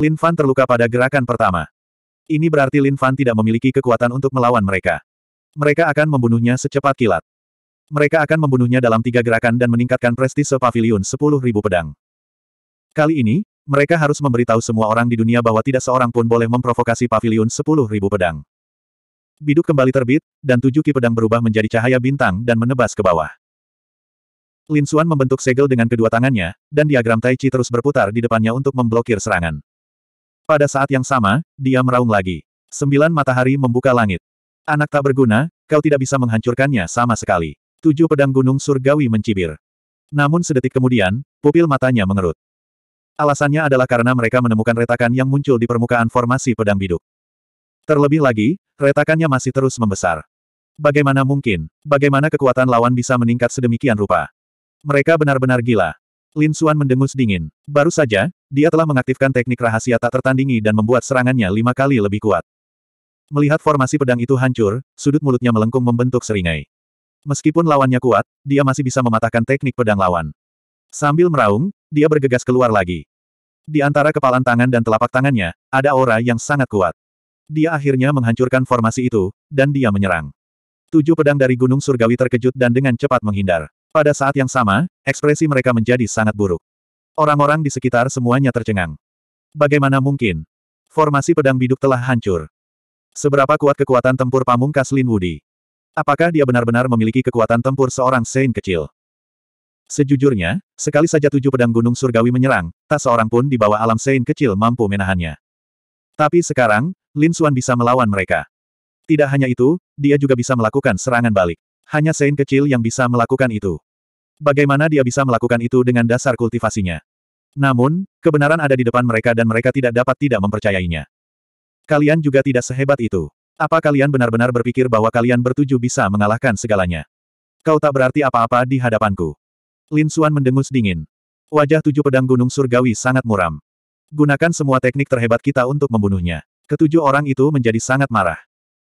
Lin Fan terluka pada gerakan pertama. Ini berarti Lin Fan tidak memiliki kekuatan untuk melawan mereka. Mereka akan membunuhnya secepat kilat. Mereka akan membunuhnya dalam tiga gerakan dan meningkatkan prestise pavilion 10.000 pedang. Kali ini, mereka harus memberitahu semua orang di dunia bahwa tidak seorang pun boleh memprovokasi pavilion 10.000 pedang. Biduk kembali terbit, dan tujuh ki pedang berubah menjadi cahaya bintang dan menebas ke bawah. Lin Xuan membentuk segel dengan kedua tangannya, dan diagram Tai Chi terus berputar di depannya untuk memblokir serangan. Pada saat yang sama, dia meraung lagi. Sembilan matahari membuka langit. Anak tak berguna, kau tidak bisa menghancurkannya sama sekali. Tujuh pedang gunung surgawi mencibir. Namun sedetik kemudian, pupil matanya mengerut. Alasannya adalah karena mereka menemukan retakan yang muncul di permukaan formasi pedang biduk. Terlebih lagi, retakannya masih terus membesar. Bagaimana mungkin? Bagaimana kekuatan lawan bisa meningkat sedemikian rupa? Mereka benar-benar gila. Lin Xuan mendengus dingin. Baru saja, dia telah mengaktifkan teknik rahasia tak tertandingi dan membuat serangannya lima kali lebih kuat. Melihat formasi pedang itu hancur, sudut mulutnya melengkung membentuk seringai. Meskipun lawannya kuat, dia masih bisa mematahkan teknik pedang lawan. Sambil meraung, dia bergegas keluar lagi. Di antara kepalan tangan dan telapak tangannya, ada aura yang sangat kuat. Dia akhirnya menghancurkan formasi itu, dan dia menyerang. Tujuh pedang dari Gunung Surgawi terkejut dan dengan cepat menghindar. Pada saat yang sama, ekspresi mereka menjadi sangat buruk. Orang-orang di sekitar semuanya tercengang. Bagaimana mungkin? Formasi pedang biduk telah hancur. Seberapa kuat kekuatan tempur pamungkas Lin Wudi? Apakah dia benar-benar memiliki kekuatan tempur seorang Sein kecil? Sejujurnya, sekali saja tujuh pedang gunung surgawi menyerang, tak seorang pun di bawah alam Sein kecil mampu menahannya. Tapi sekarang, Lin Xuan bisa melawan mereka. Tidak hanya itu, dia juga bisa melakukan serangan balik. Hanya Sein kecil yang bisa melakukan itu bagaimana dia bisa melakukan itu dengan dasar kultivasinya. Namun, kebenaran ada di depan mereka dan mereka tidak dapat tidak mempercayainya. Kalian juga tidak sehebat itu. Apa kalian benar-benar berpikir bahwa kalian bertuju bisa mengalahkan segalanya? Kau tak berarti apa-apa di hadapanku. Lin Xuan mendengus dingin. Wajah tujuh pedang gunung surgawi sangat muram. Gunakan semua teknik terhebat kita untuk membunuhnya. Ketujuh orang itu menjadi sangat marah.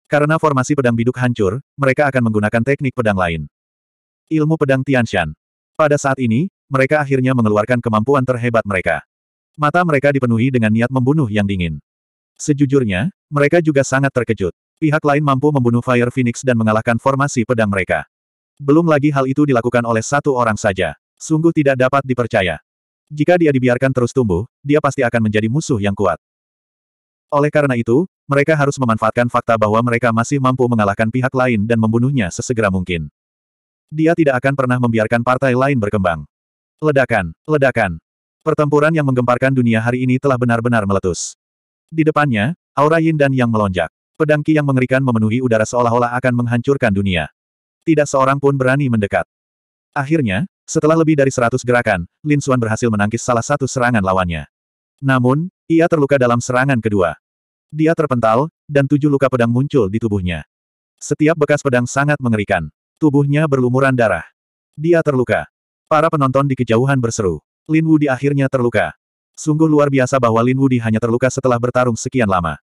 Karena formasi pedang biduk hancur, mereka akan menggunakan teknik pedang lain. Ilmu pedang Tianshan. Pada saat ini, mereka akhirnya mengeluarkan kemampuan terhebat mereka. Mata mereka dipenuhi dengan niat membunuh yang dingin. Sejujurnya, mereka juga sangat terkejut. Pihak lain mampu membunuh Fire Phoenix dan mengalahkan formasi pedang mereka. Belum lagi hal itu dilakukan oleh satu orang saja. Sungguh tidak dapat dipercaya. Jika dia dibiarkan terus tumbuh, dia pasti akan menjadi musuh yang kuat. Oleh karena itu, mereka harus memanfaatkan fakta bahwa mereka masih mampu mengalahkan pihak lain dan membunuhnya sesegera mungkin. Dia tidak akan pernah membiarkan partai lain berkembang. Ledakan, ledakan. Pertempuran yang menggemparkan dunia hari ini telah benar-benar meletus. Di depannya, aura yin dan yang melonjak. pedangki yang mengerikan memenuhi udara seolah-olah akan menghancurkan dunia. Tidak seorang pun berani mendekat. Akhirnya, setelah lebih dari seratus gerakan, Lin Xuan berhasil menangkis salah satu serangan lawannya. Namun, ia terluka dalam serangan kedua. Dia terpental, dan tujuh luka pedang muncul di tubuhnya. Setiap bekas pedang sangat mengerikan. Tubuhnya berlumuran darah. Dia terluka. Para penonton di kejauhan berseru. Lin Wu di akhirnya terluka. Sungguh luar biasa bahwa Lin Wu di hanya terluka setelah bertarung sekian lama.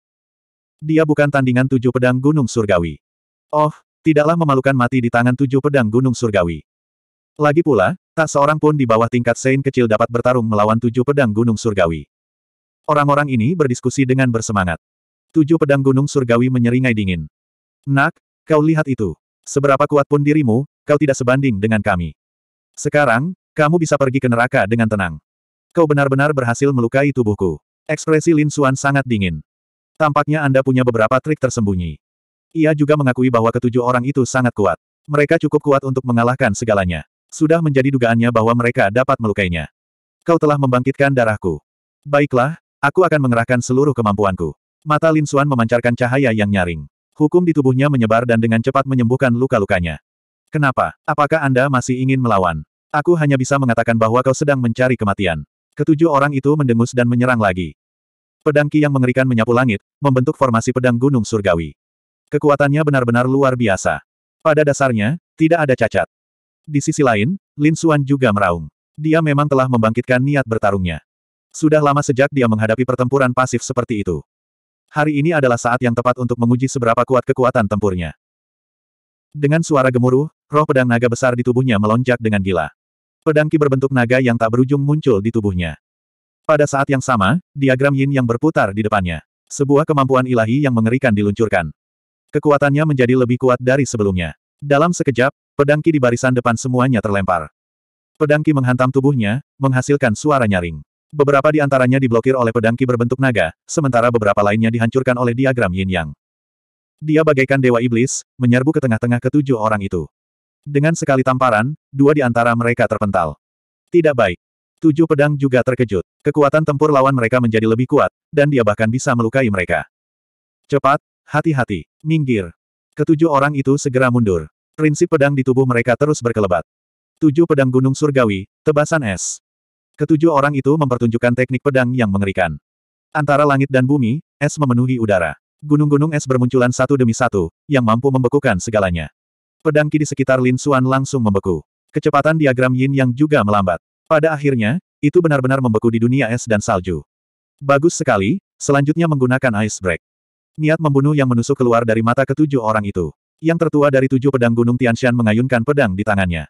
Dia bukan tandingan tujuh pedang gunung surgawi. Oh, tidaklah memalukan mati di tangan tujuh pedang gunung surgawi. Lagi pula, tak seorang pun di bawah tingkat Sein kecil dapat bertarung melawan tujuh pedang gunung surgawi. Orang-orang ini berdiskusi dengan bersemangat. Tujuh pedang gunung surgawi menyeringai dingin. Nak, kau lihat itu. Seberapa kuat pun dirimu, kau tidak sebanding dengan kami. Sekarang, kamu bisa pergi ke neraka dengan tenang. Kau benar-benar berhasil melukai tubuhku. Ekspresi Lin Xuan sangat dingin. Tampaknya Anda punya beberapa trik tersembunyi. Ia juga mengakui bahwa ketujuh orang itu sangat kuat. Mereka cukup kuat untuk mengalahkan segalanya. Sudah menjadi dugaannya bahwa mereka dapat melukainya. Kau telah membangkitkan darahku. Baiklah, aku akan mengerahkan seluruh kemampuanku. Mata Lin Xuan memancarkan cahaya yang nyaring. Hukum di tubuhnya menyebar dan dengan cepat menyembuhkan luka-lukanya. Kenapa? Apakah Anda masih ingin melawan? Aku hanya bisa mengatakan bahwa kau sedang mencari kematian. Ketujuh orang itu mendengus dan menyerang lagi. Pedang Ki yang mengerikan menyapu langit, membentuk formasi pedang gunung surgawi. Kekuatannya benar-benar luar biasa. Pada dasarnya, tidak ada cacat. Di sisi lain, Lin Suan juga meraung. Dia memang telah membangkitkan niat bertarungnya. Sudah lama sejak dia menghadapi pertempuran pasif seperti itu. Hari ini adalah saat yang tepat untuk menguji seberapa kuat kekuatan tempurnya. Dengan suara gemuruh, roh pedang naga besar di tubuhnya melonjak dengan gila. Pedangki berbentuk naga yang tak berujung muncul di tubuhnya. Pada saat yang sama, diagram yin yang berputar di depannya. Sebuah kemampuan ilahi yang mengerikan diluncurkan. Kekuatannya menjadi lebih kuat dari sebelumnya. Dalam sekejap, pedangki di barisan depan semuanya terlempar. Pedangki menghantam tubuhnya, menghasilkan suara nyaring. Beberapa di antaranya diblokir oleh pedang ki berbentuk naga, sementara beberapa lainnya dihancurkan oleh diagram yin yang. Dia bagaikan dewa iblis, menyerbu ke tengah-tengah ketujuh orang itu. Dengan sekali tamparan, dua di antara mereka terpental. Tidak baik. Tujuh pedang juga terkejut. Kekuatan tempur lawan mereka menjadi lebih kuat, dan dia bahkan bisa melukai mereka. Cepat, hati-hati, minggir. Ketujuh orang itu segera mundur. Prinsip pedang di tubuh mereka terus berkelebat. Tujuh pedang gunung surgawi, tebasan es. Ketujuh orang itu mempertunjukkan teknik pedang yang mengerikan. Antara langit dan bumi, es memenuhi udara. Gunung-gunung es bermunculan satu demi satu, yang mampu membekukan segalanya. Pedang ki di sekitar Lin Xuan langsung membeku. Kecepatan diagram yin yang juga melambat. Pada akhirnya, itu benar-benar membeku di dunia es dan salju. Bagus sekali, selanjutnya menggunakan ice break. Niat membunuh yang menusuk keluar dari mata ketujuh orang itu. Yang tertua dari tujuh pedang Gunung Tianshan mengayunkan pedang di tangannya.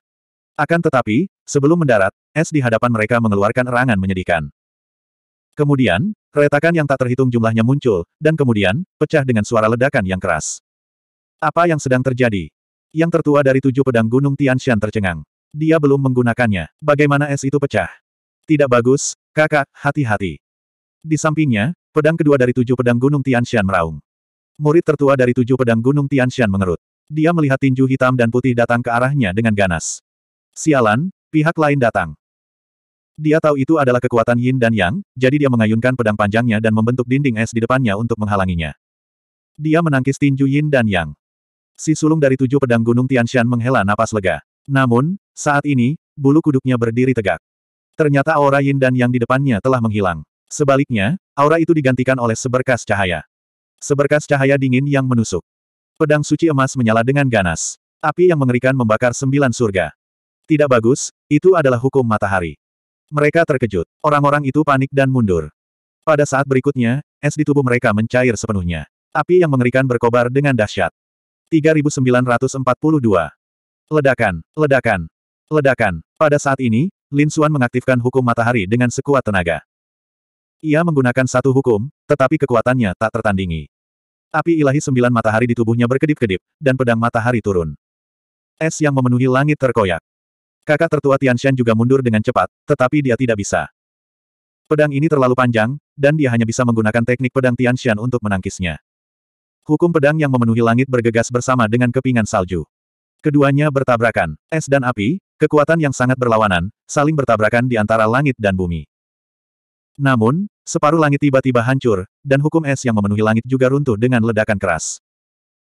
Akan tetapi, Sebelum mendarat, es di hadapan mereka mengeluarkan erangan menyedihkan. Kemudian, retakan yang tak terhitung jumlahnya muncul, dan kemudian, pecah dengan suara ledakan yang keras. Apa yang sedang terjadi? Yang tertua dari tujuh pedang gunung Tianshan tercengang. Dia belum menggunakannya. Bagaimana es itu pecah? Tidak bagus, kakak, hati-hati. Di sampingnya, pedang kedua dari tujuh pedang gunung Tianshan meraung. Murid tertua dari tujuh pedang gunung Tianshan mengerut. Dia melihat tinju hitam dan putih datang ke arahnya dengan ganas. Sialan, Pihak lain datang. Dia tahu itu adalah kekuatan yin dan yang, jadi dia mengayunkan pedang panjangnya dan membentuk dinding es di depannya untuk menghalanginya. Dia menangkis tinju yin dan yang. Si sulung dari tujuh pedang gunung Tianshan menghela napas lega. Namun, saat ini, bulu kuduknya berdiri tegak. Ternyata aura yin dan yang di depannya telah menghilang. Sebaliknya, aura itu digantikan oleh seberkas cahaya. Seberkas cahaya dingin yang menusuk. Pedang suci emas menyala dengan ganas. Api yang mengerikan membakar sembilan surga. Tidak bagus, itu adalah hukum matahari. Mereka terkejut. Orang-orang itu panik dan mundur. Pada saat berikutnya, es di tubuh mereka mencair sepenuhnya. Api yang mengerikan berkobar dengan dahsyat. 3942. Ledakan, ledakan, ledakan. Pada saat ini, Lin Suan mengaktifkan hukum matahari dengan sekuat tenaga. Ia menggunakan satu hukum, tetapi kekuatannya tak tertandingi. Api ilahi sembilan matahari di tubuhnya berkedip-kedip, dan pedang matahari turun. Es yang memenuhi langit terkoyak. Kakak tertua Tian Shan juga mundur dengan cepat, tetapi dia tidak bisa. Pedang ini terlalu panjang, dan dia hanya bisa menggunakan teknik pedang Tian Shan untuk menangkisnya. Hukum pedang yang memenuhi langit bergegas bersama dengan kepingan salju. Keduanya bertabrakan, es dan api, kekuatan yang sangat berlawanan, saling bertabrakan di antara langit dan bumi. Namun, separuh langit tiba-tiba hancur, dan hukum es yang memenuhi langit juga runtuh dengan ledakan keras.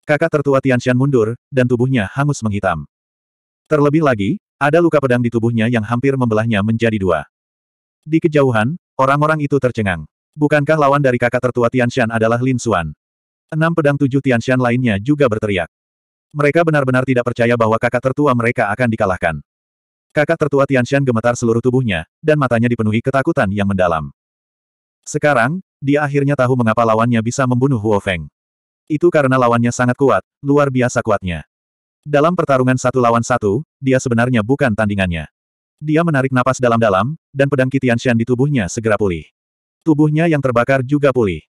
Kakak tertua Tian Shan mundur, dan tubuhnya hangus menghitam. Terlebih lagi, ada luka pedang di tubuhnya yang hampir membelahnya menjadi dua. Di kejauhan, orang-orang itu tercengang. Bukankah lawan dari kakak tertua Tianshan adalah Lin Xuan? Enam pedang tujuh Tianshan lainnya juga berteriak. Mereka benar-benar tidak percaya bahwa kakak tertua mereka akan dikalahkan. Kakak tertua Tianshan gemetar seluruh tubuhnya, dan matanya dipenuhi ketakutan yang mendalam. Sekarang, dia akhirnya tahu mengapa lawannya bisa membunuh Huo Feng. Itu karena lawannya sangat kuat, luar biasa kuatnya. Dalam pertarungan satu lawan satu, dia sebenarnya bukan tandingannya. Dia menarik napas dalam-dalam, dan pedang Shan di tubuhnya segera pulih. Tubuhnya yang terbakar juga pulih.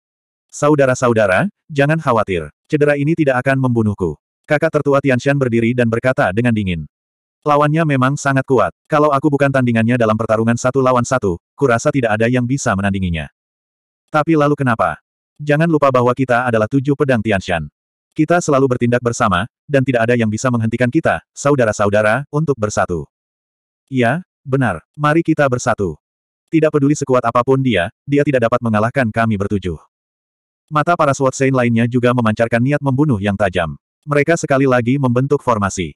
Saudara-saudara, jangan khawatir. Cedera ini tidak akan membunuhku. Kakak tertua Tianshan berdiri dan berkata dengan dingin. Lawannya memang sangat kuat. Kalau aku bukan tandingannya dalam pertarungan satu lawan satu, kurasa tidak ada yang bisa menandinginya. Tapi lalu kenapa? Jangan lupa bahwa kita adalah tujuh pedang Tianshan. Kita selalu bertindak bersama, dan tidak ada yang bisa menghentikan kita, saudara-saudara, untuk bersatu. Ya, benar, mari kita bersatu. Tidak peduli sekuat apapun dia, dia tidak dapat mengalahkan kami bertujuh. Mata para Sword Saint lainnya juga memancarkan niat membunuh yang tajam. Mereka sekali lagi membentuk formasi.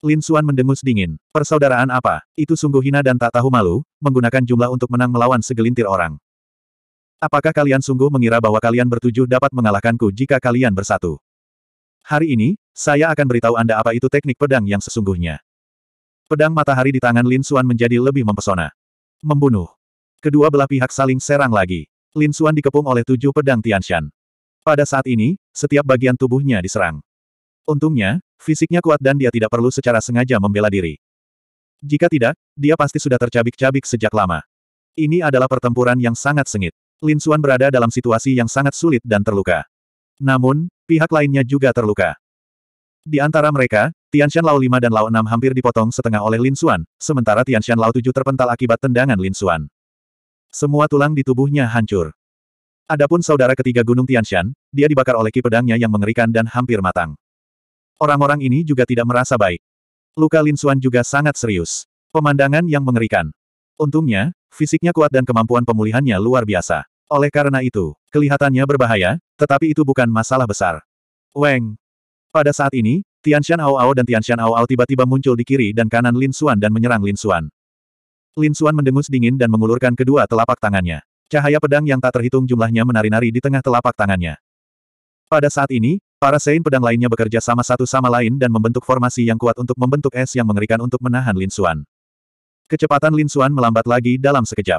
Lin Xuan mendengus dingin. Persaudaraan apa? Itu sungguh hina dan tak tahu malu, menggunakan jumlah untuk menang melawan segelintir orang. Apakah kalian sungguh mengira bahwa kalian bertujuh dapat mengalahkanku jika kalian bersatu? Hari ini, saya akan beritahu Anda apa itu teknik pedang yang sesungguhnya. Pedang matahari di tangan Lin Xuan menjadi lebih mempesona. Membunuh. Kedua belah pihak saling serang lagi. Lin Xuan dikepung oleh tujuh pedang Tian Tianshan. Pada saat ini, setiap bagian tubuhnya diserang. Untungnya, fisiknya kuat dan dia tidak perlu secara sengaja membela diri. Jika tidak, dia pasti sudah tercabik-cabik sejak lama. Ini adalah pertempuran yang sangat sengit. Lin Xuan berada dalam situasi yang sangat sulit dan terluka. Namun, pihak lainnya juga terluka. Di antara mereka, Tianxian Lao 5 dan Lao 6 hampir dipotong setengah oleh Lin Xuan, sementara Tianxian Lao 7 terpental akibat tendangan Lin Xuan. Semua tulang di tubuhnya hancur. Adapun saudara ketiga Gunung Tianxian, dia dibakar oleh ki pedangnya yang mengerikan dan hampir matang. Orang-orang ini juga tidak merasa baik. Luka Lin Xuan juga sangat serius. Pemandangan yang mengerikan. Untungnya, fisiknya kuat dan kemampuan pemulihannya luar biasa. Oleh karena itu, kelihatannya berbahaya, tetapi itu bukan masalah besar. Weng. Pada saat ini, Tianshan Ao Ao dan Tianshan Ao Ao tiba-tiba muncul di kiri dan kanan Lin Xuan dan menyerang Lin Xuan. Lin Xuan mendengus dingin dan mengulurkan kedua telapak tangannya. Cahaya pedang yang tak terhitung jumlahnya menari-nari di tengah telapak tangannya. Pada saat ini, para sein pedang lainnya bekerja sama satu sama lain dan membentuk formasi yang kuat untuk membentuk es yang mengerikan untuk menahan Lin Xuan. Kecepatan Lin Xuan melambat lagi dalam sekejap.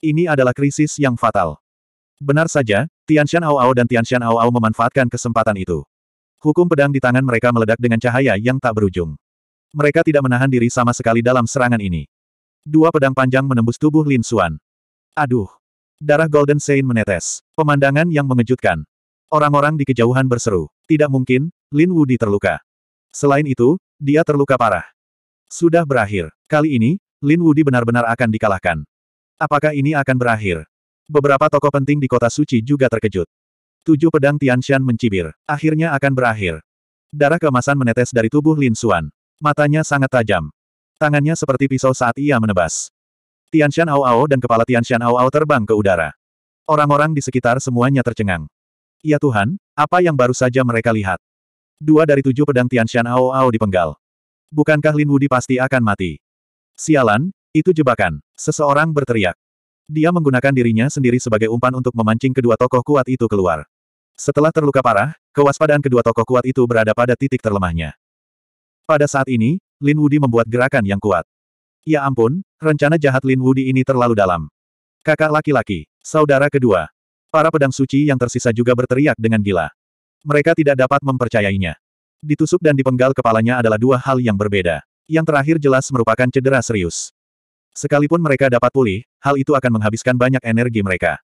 Ini adalah krisis yang fatal. Benar saja, Tianshan Ao Ao dan Tianshan Ao Ao memanfaatkan kesempatan itu. Hukum pedang di tangan mereka meledak dengan cahaya yang tak berujung. Mereka tidak menahan diri sama sekali dalam serangan ini. Dua pedang panjang menembus tubuh Lin Xuan. Aduh! Darah Golden Saint menetes. Pemandangan yang mengejutkan. Orang-orang di kejauhan berseru. Tidak mungkin, Lin Wudi terluka. Selain itu, dia terluka parah. Sudah berakhir. Kali ini, Lin Wudi benar-benar akan dikalahkan. Apakah ini akan berakhir? Beberapa tokoh penting di kota suci juga terkejut. Tujuh pedang Tian Tianshan mencibir. Akhirnya akan berakhir. Darah kemasan menetes dari tubuh Lin Xuan. Matanya sangat tajam. Tangannya seperti pisau saat ia menebas. Tian Tianshan Ao Ao dan kepala Tian Tianshan Ao Ao terbang ke udara. Orang-orang di sekitar semuanya tercengang. Ya Tuhan, apa yang baru saja mereka lihat? Dua dari tujuh pedang Tian Tianshan Ao Ao dipenggal. Bukankah Lin Wudi pasti akan mati? Sialan, itu jebakan. Seseorang berteriak. Dia menggunakan dirinya sendiri sebagai umpan untuk memancing kedua tokoh kuat itu keluar. Setelah terluka parah, kewaspadaan kedua tokoh kuat itu berada pada titik terlemahnya. Pada saat ini, Lin Wudi membuat gerakan yang kuat. Ya ampun, rencana jahat Lin Wudi ini terlalu dalam. Kakak laki-laki, saudara kedua. Para pedang suci yang tersisa juga berteriak dengan gila. Mereka tidak dapat mempercayainya. Ditusuk dan dipenggal kepalanya adalah dua hal yang berbeda. Yang terakhir jelas merupakan cedera serius. Sekalipun mereka dapat pulih, hal itu akan menghabiskan banyak energi mereka.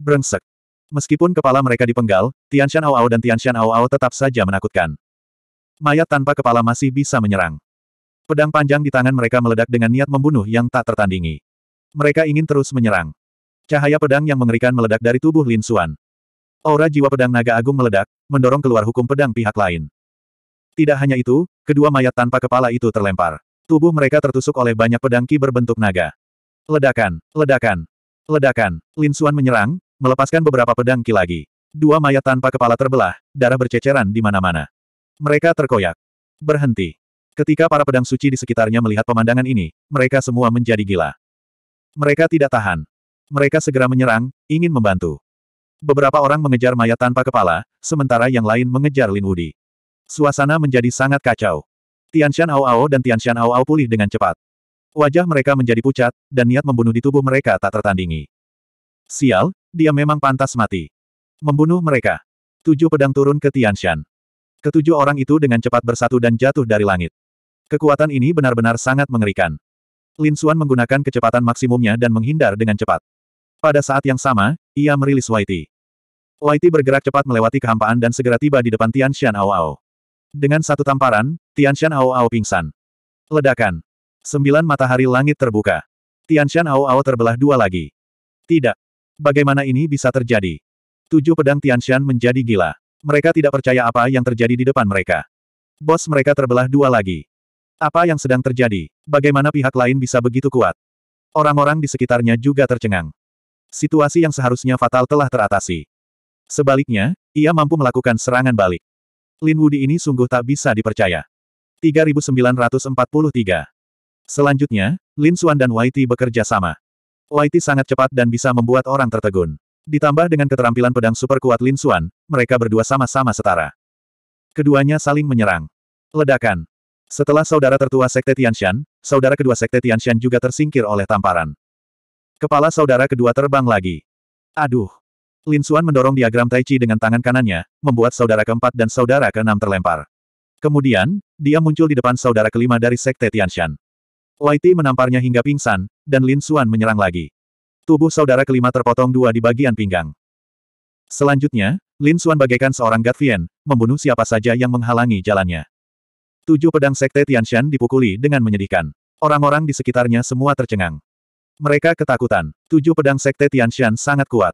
Brengsek. Meskipun kepala mereka dipenggal, Tianshan Ao Ao dan Tianshan Ao Ao tetap saja menakutkan. Mayat tanpa kepala masih bisa menyerang. Pedang panjang di tangan mereka meledak dengan niat membunuh yang tak tertandingi. Mereka ingin terus menyerang. Cahaya pedang yang mengerikan meledak dari tubuh Lin Xuan. Aura jiwa pedang naga agung meledak, mendorong keluar hukum pedang pihak lain. Tidak hanya itu, kedua mayat tanpa kepala itu terlempar. Tubuh mereka tertusuk oleh banyak pedang ki berbentuk naga. Ledakan, ledakan, ledakan. Lin Xuan menyerang, melepaskan beberapa pedang ki lagi. Dua mayat tanpa kepala terbelah, darah berceceran di mana-mana. Mereka terkoyak. Berhenti. Ketika para pedang suci di sekitarnya melihat pemandangan ini, mereka semua menjadi gila. Mereka tidak tahan. Mereka segera menyerang, ingin membantu. Beberapa orang mengejar mayat tanpa kepala, sementara yang lain mengejar Lin Wudi. Suasana menjadi sangat kacau. Tianshan Ao Ao dan Tianshan Ao Ao pulih dengan cepat. Wajah mereka menjadi pucat, dan niat membunuh di tubuh mereka tak tertandingi. Sial, dia memang pantas mati. Membunuh mereka. Tujuh pedang turun ke Tianshan. Ketujuh orang itu dengan cepat bersatu dan jatuh dari langit. Kekuatan ini benar-benar sangat mengerikan. Lin Xuan menggunakan kecepatan maksimumnya dan menghindar dengan cepat. Pada saat yang sama, ia merilis Whitey. Whitey bergerak cepat melewati kehampaan dan segera tiba di depan Tian Shan Ao Ao. Dengan satu tamparan, Tianshan Ao Ao pingsan. Ledakan. Sembilan matahari langit terbuka. Tianshan Ao Ao terbelah dua lagi. Tidak. Bagaimana ini bisa terjadi? Tujuh pedang Tianshan menjadi gila. Mereka tidak percaya apa yang terjadi di depan mereka. Bos mereka terbelah dua lagi. Apa yang sedang terjadi? Bagaimana pihak lain bisa begitu kuat? Orang-orang di sekitarnya juga tercengang. Situasi yang seharusnya fatal telah teratasi. Sebaliknya, ia mampu melakukan serangan balik. Lin Wudi ini sungguh tak bisa dipercaya. 3943. Selanjutnya, Lin Xuan dan YT bekerja sama. YT sangat cepat dan bisa membuat orang tertegun. Ditambah dengan keterampilan pedang super kuat Lin Xuan, mereka berdua sama-sama setara. Keduanya saling menyerang. Ledakan. Setelah saudara tertua Sekte Tianshan, saudara kedua Sekte Tianshan juga tersingkir oleh tamparan. Kepala saudara kedua terbang lagi. Aduh. Lin Xuan mendorong diagram Tai Chi dengan tangan kanannya, membuat saudara keempat dan saudara keenam terlempar. Kemudian, dia muncul di depan saudara kelima dari Sekte Tianshan. Waiti menamparnya hingga pingsan, dan Lin Xuan menyerang lagi. Tubuh saudara kelima terpotong dua di bagian pinggang. Selanjutnya, Lin Xuan bagaikan seorang Gatvian, membunuh siapa saja yang menghalangi jalannya. Tujuh pedang Sekte Tianshan dipukuli dengan menyedihkan. Orang-orang di sekitarnya semua tercengang. Mereka ketakutan. Tujuh pedang Sekte Tianshan sangat kuat.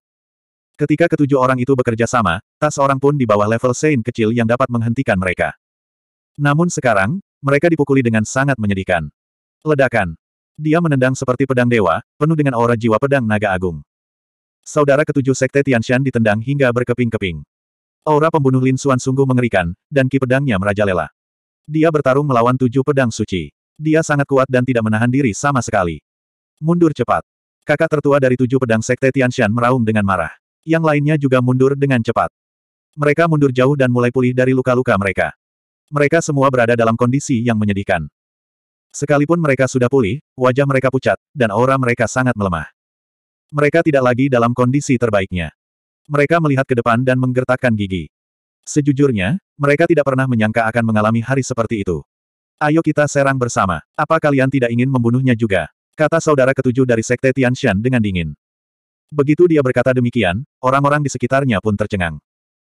Ketika ketujuh orang itu bekerja sama, tak seorang pun di bawah level Sein kecil yang dapat menghentikan mereka. Namun sekarang, mereka dipukuli dengan sangat menyedihkan. Ledakan. Dia menendang seperti pedang dewa, penuh dengan aura jiwa pedang naga agung. Saudara ketujuh Sekte Tianshan ditendang hingga berkeping-keping. Aura pembunuh Lin Xuan sungguh mengerikan, dan ki pedangnya merajalela. Dia bertarung melawan tujuh pedang suci. Dia sangat kuat dan tidak menahan diri sama sekali. Mundur cepat. Kakak tertua dari tujuh pedang Sekte Tianshan meraung dengan marah. Yang lainnya juga mundur dengan cepat. Mereka mundur jauh dan mulai pulih dari luka-luka mereka. Mereka semua berada dalam kondisi yang menyedihkan. Sekalipun mereka sudah pulih, wajah mereka pucat, dan aura mereka sangat melemah. Mereka tidak lagi dalam kondisi terbaiknya. Mereka melihat ke depan dan menggertakkan gigi. Sejujurnya, mereka tidak pernah menyangka akan mengalami hari seperti itu. Ayo kita serang bersama. Apa kalian tidak ingin membunuhnya juga? Kata saudara ketujuh dari Sekte Tianxian dengan dingin. Begitu dia berkata demikian, orang-orang di sekitarnya pun tercengang.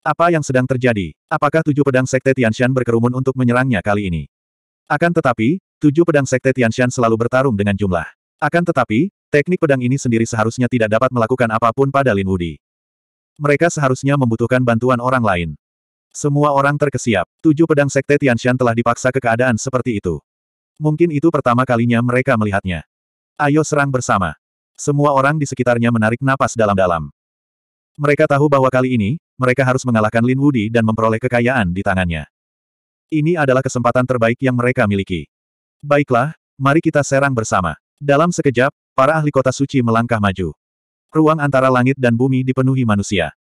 Apa yang sedang terjadi? Apakah tujuh pedang Sekte Tianshan berkerumun untuk menyerangnya kali ini? Akan tetapi, tujuh pedang Sekte Tianshan selalu bertarung dengan jumlah. Akan tetapi, teknik pedang ini sendiri seharusnya tidak dapat melakukan apapun pada Lin Wudi. Mereka seharusnya membutuhkan bantuan orang lain. Semua orang terkesiap. Tujuh pedang Sekte Tianshan telah dipaksa ke keadaan seperti itu. Mungkin itu pertama kalinya mereka melihatnya. Ayo serang bersama. Semua orang di sekitarnya menarik napas dalam-dalam. Mereka tahu bahwa kali ini, mereka harus mengalahkan Lin Wudi dan memperoleh kekayaan di tangannya. Ini adalah kesempatan terbaik yang mereka miliki. Baiklah, mari kita serang bersama. Dalam sekejap, para ahli kota suci melangkah maju. Ruang antara langit dan bumi dipenuhi manusia.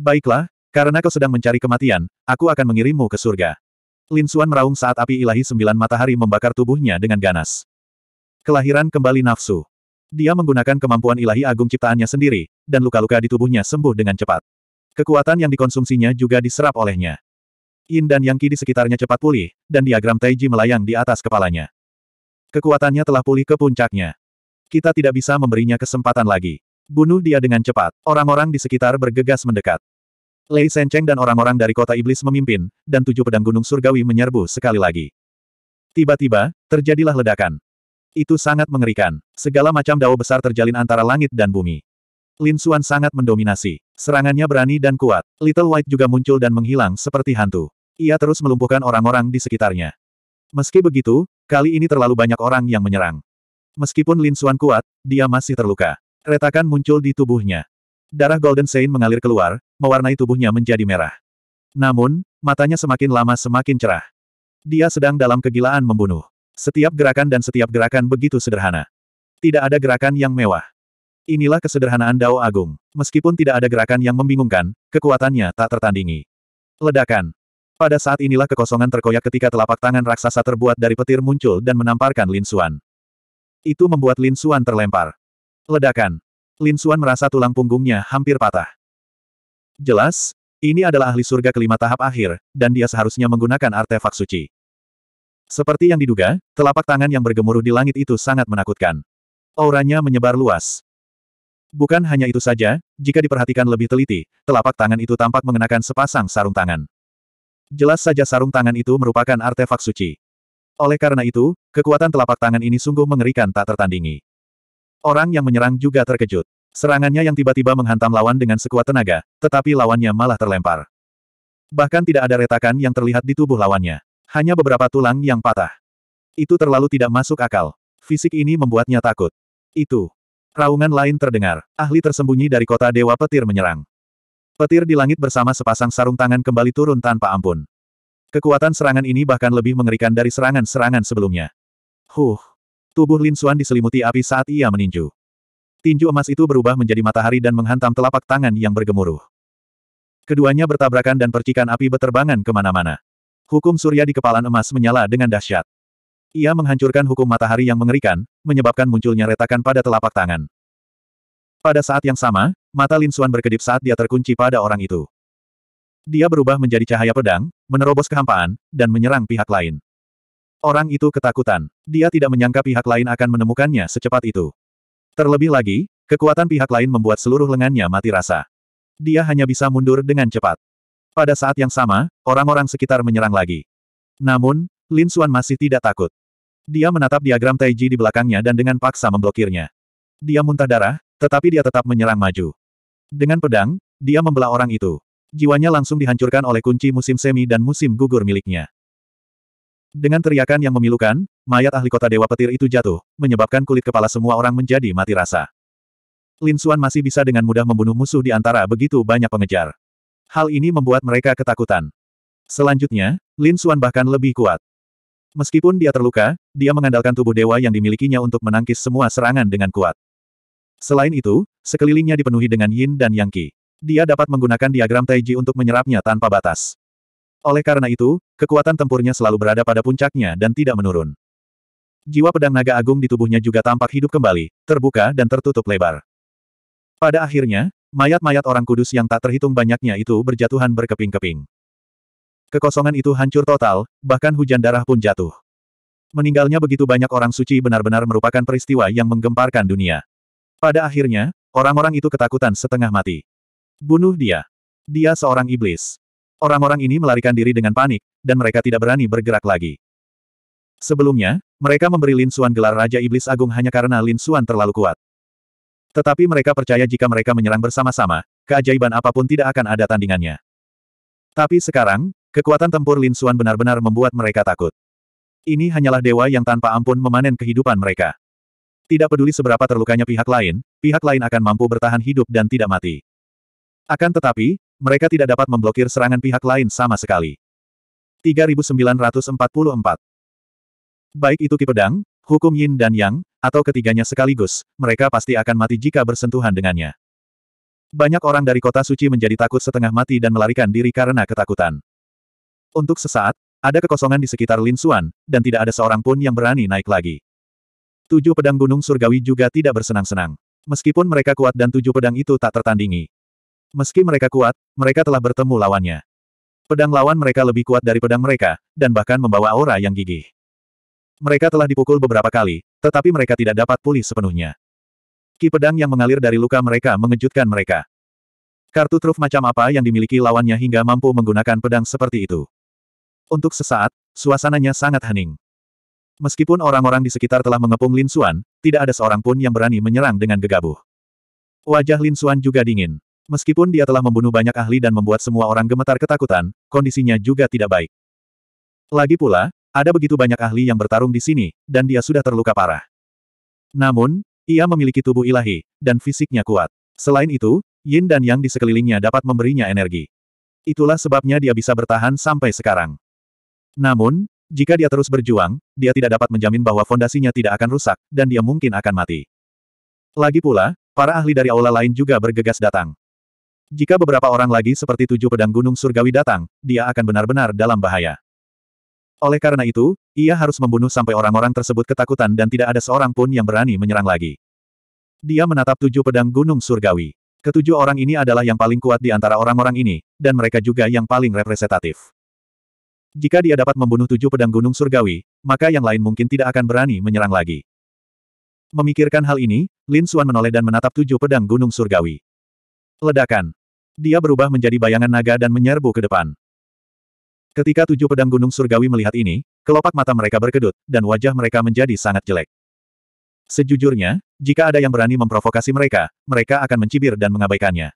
Baiklah, karena kau sedang mencari kematian, aku akan mengirimmu ke surga. Lin Suan meraung saat api ilahi sembilan matahari membakar tubuhnya dengan ganas. Kelahiran kembali nafsu. Dia menggunakan kemampuan ilahi agung ciptaannya sendiri, dan luka-luka di tubuhnya sembuh dengan cepat. Kekuatan yang dikonsumsinya juga diserap olehnya. Yin dan Yang Qi di sekitarnya cepat pulih, dan diagram Taiji melayang di atas kepalanya. Kekuatannya telah pulih ke puncaknya. Kita tidak bisa memberinya kesempatan lagi. Bunuh dia dengan cepat. Orang-orang di sekitar bergegas mendekat. Lei Sencheng dan orang-orang dari kota iblis memimpin, dan tujuh pedang gunung surgawi menyerbu sekali lagi. Tiba-tiba, terjadilah ledakan. Itu sangat mengerikan. Segala macam dao besar terjalin antara langit dan bumi. Lin Xuan sangat mendominasi. Serangannya berani dan kuat. Little White juga muncul dan menghilang seperti hantu. Ia terus melumpuhkan orang-orang di sekitarnya. Meski begitu, kali ini terlalu banyak orang yang menyerang. Meskipun Lin Xuan kuat, dia masih terluka. Retakan muncul di tubuhnya. Darah Golden Saint mengalir keluar, mewarnai tubuhnya menjadi merah. Namun, matanya semakin lama semakin cerah. Dia sedang dalam kegilaan membunuh. Setiap gerakan dan setiap gerakan begitu sederhana. Tidak ada gerakan yang mewah. Inilah kesederhanaan Dao Agung. Meskipun tidak ada gerakan yang membingungkan, kekuatannya tak tertandingi. Ledakan. Pada saat inilah kekosongan terkoyak ketika telapak tangan raksasa terbuat dari petir muncul dan menamparkan Lin Xuan. Itu membuat Lin Xuan terlempar. Ledakan. Lin Xuan merasa tulang punggungnya hampir patah. Jelas, ini adalah ahli surga kelima tahap akhir, dan dia seharusnya menggunakan artefak suci. Seperti yang diduga, telapak tangan yang bergemuruh di langit itu sangat menakutkan. Auranya menyebar luas. Bukan hanya itu saja, jika diperhatikan lebih teliti, telapak tangan itu tampak mengenakan sepasang sarung tangan. Jelas saja sarung tangan itu merupakan artefak suci. Oleh karena itu, kekuatan telapak tangan ini sungguh mengerikan tak tertandingi. Orang yang menyerang juga terkejut. Serangannya yang tiba-tiba menghantam lawan dengan sekuat tenaga, tetapi lawannya malah terlempar. Bahkan tidak ada retakan yang terlihat di tubuh lawannya. Hanya beberapa tulang yang patah. Itu terlalu tidak masuk akal. Fisik ini membuatnya takut. Itu, Raungan lain terdengar. Ahli tersembunyi dari kota Dewa Petir menyerang. Petir di langit bersama sepasang sarung tangan kembali turun tanpa ampun. Kekuatan serangan ini bahkan lebih mengerikan dari serangan-serangan sebelumnya. Huh. Tubuh Lin Xuan diselimuti api saat ia meninju. Tinju emas itu berubah menjadi matahari dan menghantam telapak tangan yang bergemuruh. Keduanya bertabrakan dan percikan api beterbangan kemana-mana. Hukum surya di kepalan emas menyala dengan dahsyat. Ia menghancurkan hukum matahari yang mengerikan, menyebabkan munculnya retakan pada telapak tangan. Pada saat yang sama, mata Lin Xuan berkedip saat dia terkunci pada orang itu. Dia berubah menjadi cahaya pedang, menerobos kehampaan, dan menyerang pihak lain. Orang itu ketakutan. Dia tidak menyangka pihak lain akan menemukannya secepat itu. Terlebih lagi, kekuatan pihak lain membuat seluruh lengannya mati rasa. Dia hanya bisa mundur dengan cepat. Pada saat yang sama, orang-orang sekitar menyerang lagi. Namun, Lin Xuan masih tidak takut. Dia menatap diagram Taiji di belakangnya dan dengan paksa memblokirnya. Dia muntah darah, tetapi dia tetap menyerang maju. Dengan pedang, dia membelah orang itu. Jiwanya langsung dihancurkan oleh kunci musim semi dan musim gugur miliknya. Dengan teriakan yang memilukan, mayat ahli kota Dewa Petir itu jatuh, menyebabkan kulit kepala semua orang menjadi mati rasa. Lin Xuan masih bisa dengan mudah membunuh musuh di antara begitu banyak pengejar. Hal ini membuat mereka ketakutan. Selanjutnya, Lin Xuan bahkan lebih kuat. Meskipun dia terluka, dia mengandalkan tubuh dewa yang dimilikinya untuk menangkis semua serangan dengan kuat. Selain itu, sekelilingnya dipenuhi dengan yin dan yang Ki. Dia dapat menggunakan diagram Taiji untuk menyerapnya tanpa batas. Oleh karena itu, kekuatan tempurnya selalu berada pada puncaknya dan tidak menurun. Jiwa pedang naga agung di tubuhnya juga tampak hidup kembali, terbuka dan tertutup lebar. Pada akhirnya, mayat-mayat orang kudus yang tak terhitung banyaknya itu berjatuhan berkeping-keping. Kekosongan itu hancur total, bahkan hujan darah pun jatuh. Meninggalnya begitu banyak orang suci benar-benar merupakan peristiwa yang menggemparkan dunia. Pada akhirnya, orang-orang itu ketakutan setengah mati. Bunuh dia. Dia seorang iblis. Orang-orang ini melarikan diri dengan panik, dan mereka tidak berani bergerak lagi. Sebelumnya, mereka memberi Lin Suan gelar Raja Iblis Agung hanya karena Lin Suan terlalu kuat. Tetapi mereka percaya jika mereka menyerang bersama-sama, keajaiban apapun tidak akan ada tandingannya. Tapi sekarang, Kekuatan tempur Lin Suan benar-benar membuat mereka takut. Ini hanyalah dewa yang tanpa ampun memanen kehidupan mereka. Tidak peduli seberapa terlukanya pihak lain, pihak lain akan mampu bertahan hidup dan tidak mati. Akan tetapi, mereka tidak dapat memblokir serangan pihak lain sama sekali. 3944 Baik itu Ki Pedang, Hukum Yin dan Yang, atau ketiganya sekaligus, mereka pasti akan mati jika bersentuhan dengannya. Banyak orang dari kota suci menjadi takut setengah mati dan melarikan diri karena ketakutan. Untuk sesaat, ada kekosongan di sekitar Lin Xuan, dan tidak ada seorang pun yang berani naik lagi. Tujuh pedang gunung surgawi juga tidak bersenang-senang. Meskipun mereka kuat dan tujuh pedang itu tak tertandingi. Meski mereka kuat, mereka telah bertemu lawannya. Pedang lawan mereka lebih kuat dari pedang mereka, dan bahkan membawa aura yang gigih. Mereka telah dipukul beberapa kali, tetapi mereka tidak dapat pulih sepenuhnya. Ki pedang yang mengalir dari luka mereka mengejutkan mereka. Kartu truf macam apa yang dimiliki lawannya hingga mampu menggunakan pedang seperti itu. Untuk sesaat, suasananya sangat hening. Meskipun orang-orang di sekitar telah mengepung Lin Xuan, tidak ada seorang pun yang berani menyerang dengan gegabah. Wajah Lin Xuan juga dingin. Meskipun dia telah membunuh banyak ahli dan membuat semua orang gemetar ketakutan, kondisinya juga tidak baik. Lagi pula, ada begitu banyak ahli yang bertarung di sini, dan dia sudah terluka parah. Namun, ia memiliki tubuh ilahi, dan fisiknya kuat. Selain itu, yin dan yang di sekelilingnya dapat memberinya energi. Itulah sebabnya dia bisa bertahan sampai sekarang. Namun, jika dia terus berjuang, dia tidak dapat menjamin bahwa fondasinya tidak akan rusak, dan dia mungkin akan mati. Lagi pula, para ahli dari aula lain juga bergegas datang. Jika beberapa orang lagi seperti tujuh pedang gunung surgawi datang, dia akan benar-benar dalam bahaya. Oleh karena itu, ia harus membunuh sampai orang-orang tersebut ketakutan dan tidak ada seorang pun yang berani menyerang lagi. Dia menatap tujuh pedang gunung surgawi. Ketujuh orang ini adalah yang paling kuat di antara orang-orang ini, dan mereka juga yang paling representatif. Jika dia dapat membunuh tujuh pedang gunung surgawi, maka yang lain mungkin tidak akan berani menyerang lagi. Memikirkan hal ini, Lin Xuan menoleh dan menatap tujuh pedang gunung surgawi. Ledakan. Dia berubah menjadi bayangan naga dan menyerbu ke depan. Ketika tujuh pedang gunung surgawi melihat ini, kelopak mata mereka berkedut, dan wajah mereka menjadi sangat jelek. Sejujurnya, jika ada yang berani memprovokasi mereka, mereka akan mencibir dan mengabaikannya.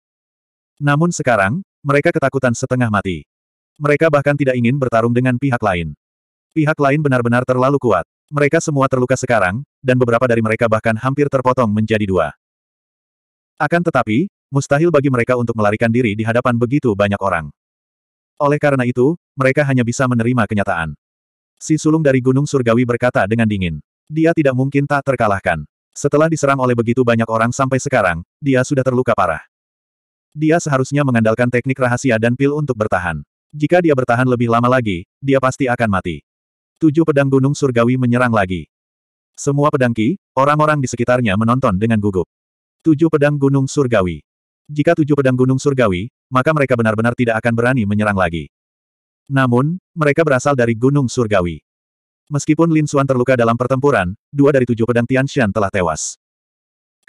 Namun sekarang, mereka ketakutan setengah mati. Mereka bahkan tidak ingin bertarung dengan pihak lain. Pihak lain benar-benar terlalu kuat. Mereka semua terluka sekarang, dan beberapa dari mereka bahkan hampir terpotong menjadi dua. Akan tetapi, mustahil bagi mereka untuk melarikan diri di hadapan begitu banyak orang. Oleh karena itu, mereka hanya bisa menerima kenyataan. Si sulung dari Gunung Surgawi berkata dengan dingin. Dia tidak mungkin tak terkalahkan. Setelah diserang oleh begitu banyak orang sampai sekarang, dia sudah terluka parah. Dia seharusnya mengandalkan teknik rahasia dan pil untuk bertahan. Jika dia bertahan lebih lama lagi, dia pasti akan mati. Tujuh pedang gunung surgawi menyerang lagi. Semua pedangki, orang-orang di sekitarnya menonton dengan gugup. Tujuh pedang gunung surgawi. Jika tujuh pedang gunung surgawi, maka mereka benar-benar tidak akan berani menyerang lagi. Namun, mereka berasal dari gunung surgawi. Meskipun Lin Xuan terluka dalam pertempuran, dua dari tujuh pedang Tian Xian telah tewas.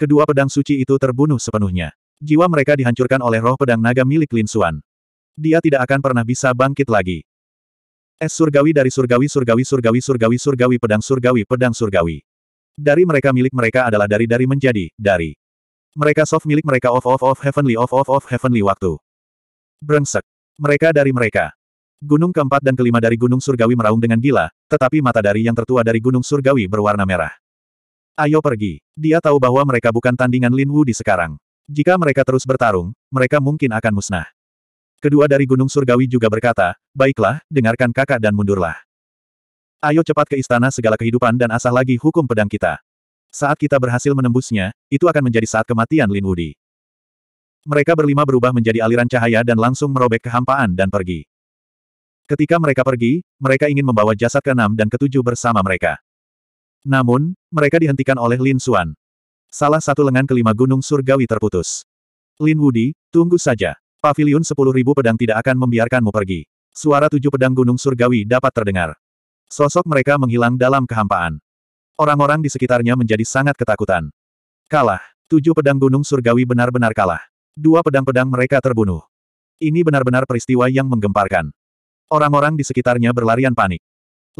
Kedua pedang suci itu terbunuh sepenuhnya. Jiwa mereka dihancurkan oleh roh pedang naga milik Lin Xuan. Dia tidak akan pernah bisa bangkit lagi. Es surgawi dari surgawi surgawi surgawi surgawi surgawi pedang surgawi pedang surgawi. Dari mereka milik mereka adalah dari dari menjadi, dari. Mereka soft milik mereka off off off heavenly off off off heavenly waktu. Brengsek. Mereka dari mereka. Gunung keempat dan kelima dari gunung surgawi meraung dengan gila, tetapi mata dari yang tertua dari gunung surgawi berwarna merah. Ayo pergi. Dia tahu bahwa mereka bukan tandingan Lin Wu di sekarang. Jika mereka terus bertarung, mereka mungkin akan musnah. Kedua dari Gunung Surgawi juga berkata, Baiklah, dengarkan kakak dan mundurlah. Ayo cepat ke istana segala kehidupan dan asah lagi hukum pedang kita. Saat kita berhasil menembusnya, itu akan menjadi saat kematian Lin Wudi. Mereka berlima berubah menjadi aliran cahaya dan langsung merobek kehampaan dan pergi. Ketika mereka pergi, mereka ingin membawa jasad keenam dan ketujuh bersama mereka. Namun, mereka dihentikan oleh Lin Xuan. Salah satu lengan kelima gunung surgawi terputus. Lin Wudi, tunggu saja. Pavilion sepuluh ribu pedang tidak akan membiarkanmu pergi. Suara tujuh pedang gunung surgawi dapat terdengar. Sosok mereka menghilang dalam kehampaan. Orang-orang di sekitarnya menjadi sangat ketakutan. Kalah. Tujuh pedang gunung surgawi benar-benar kalah. Dua pedang-pedang mereka terbunuh. Ini benar-benar peristiwa yang menggemparkan. Orang-orang di sekitarnya berlarian panik.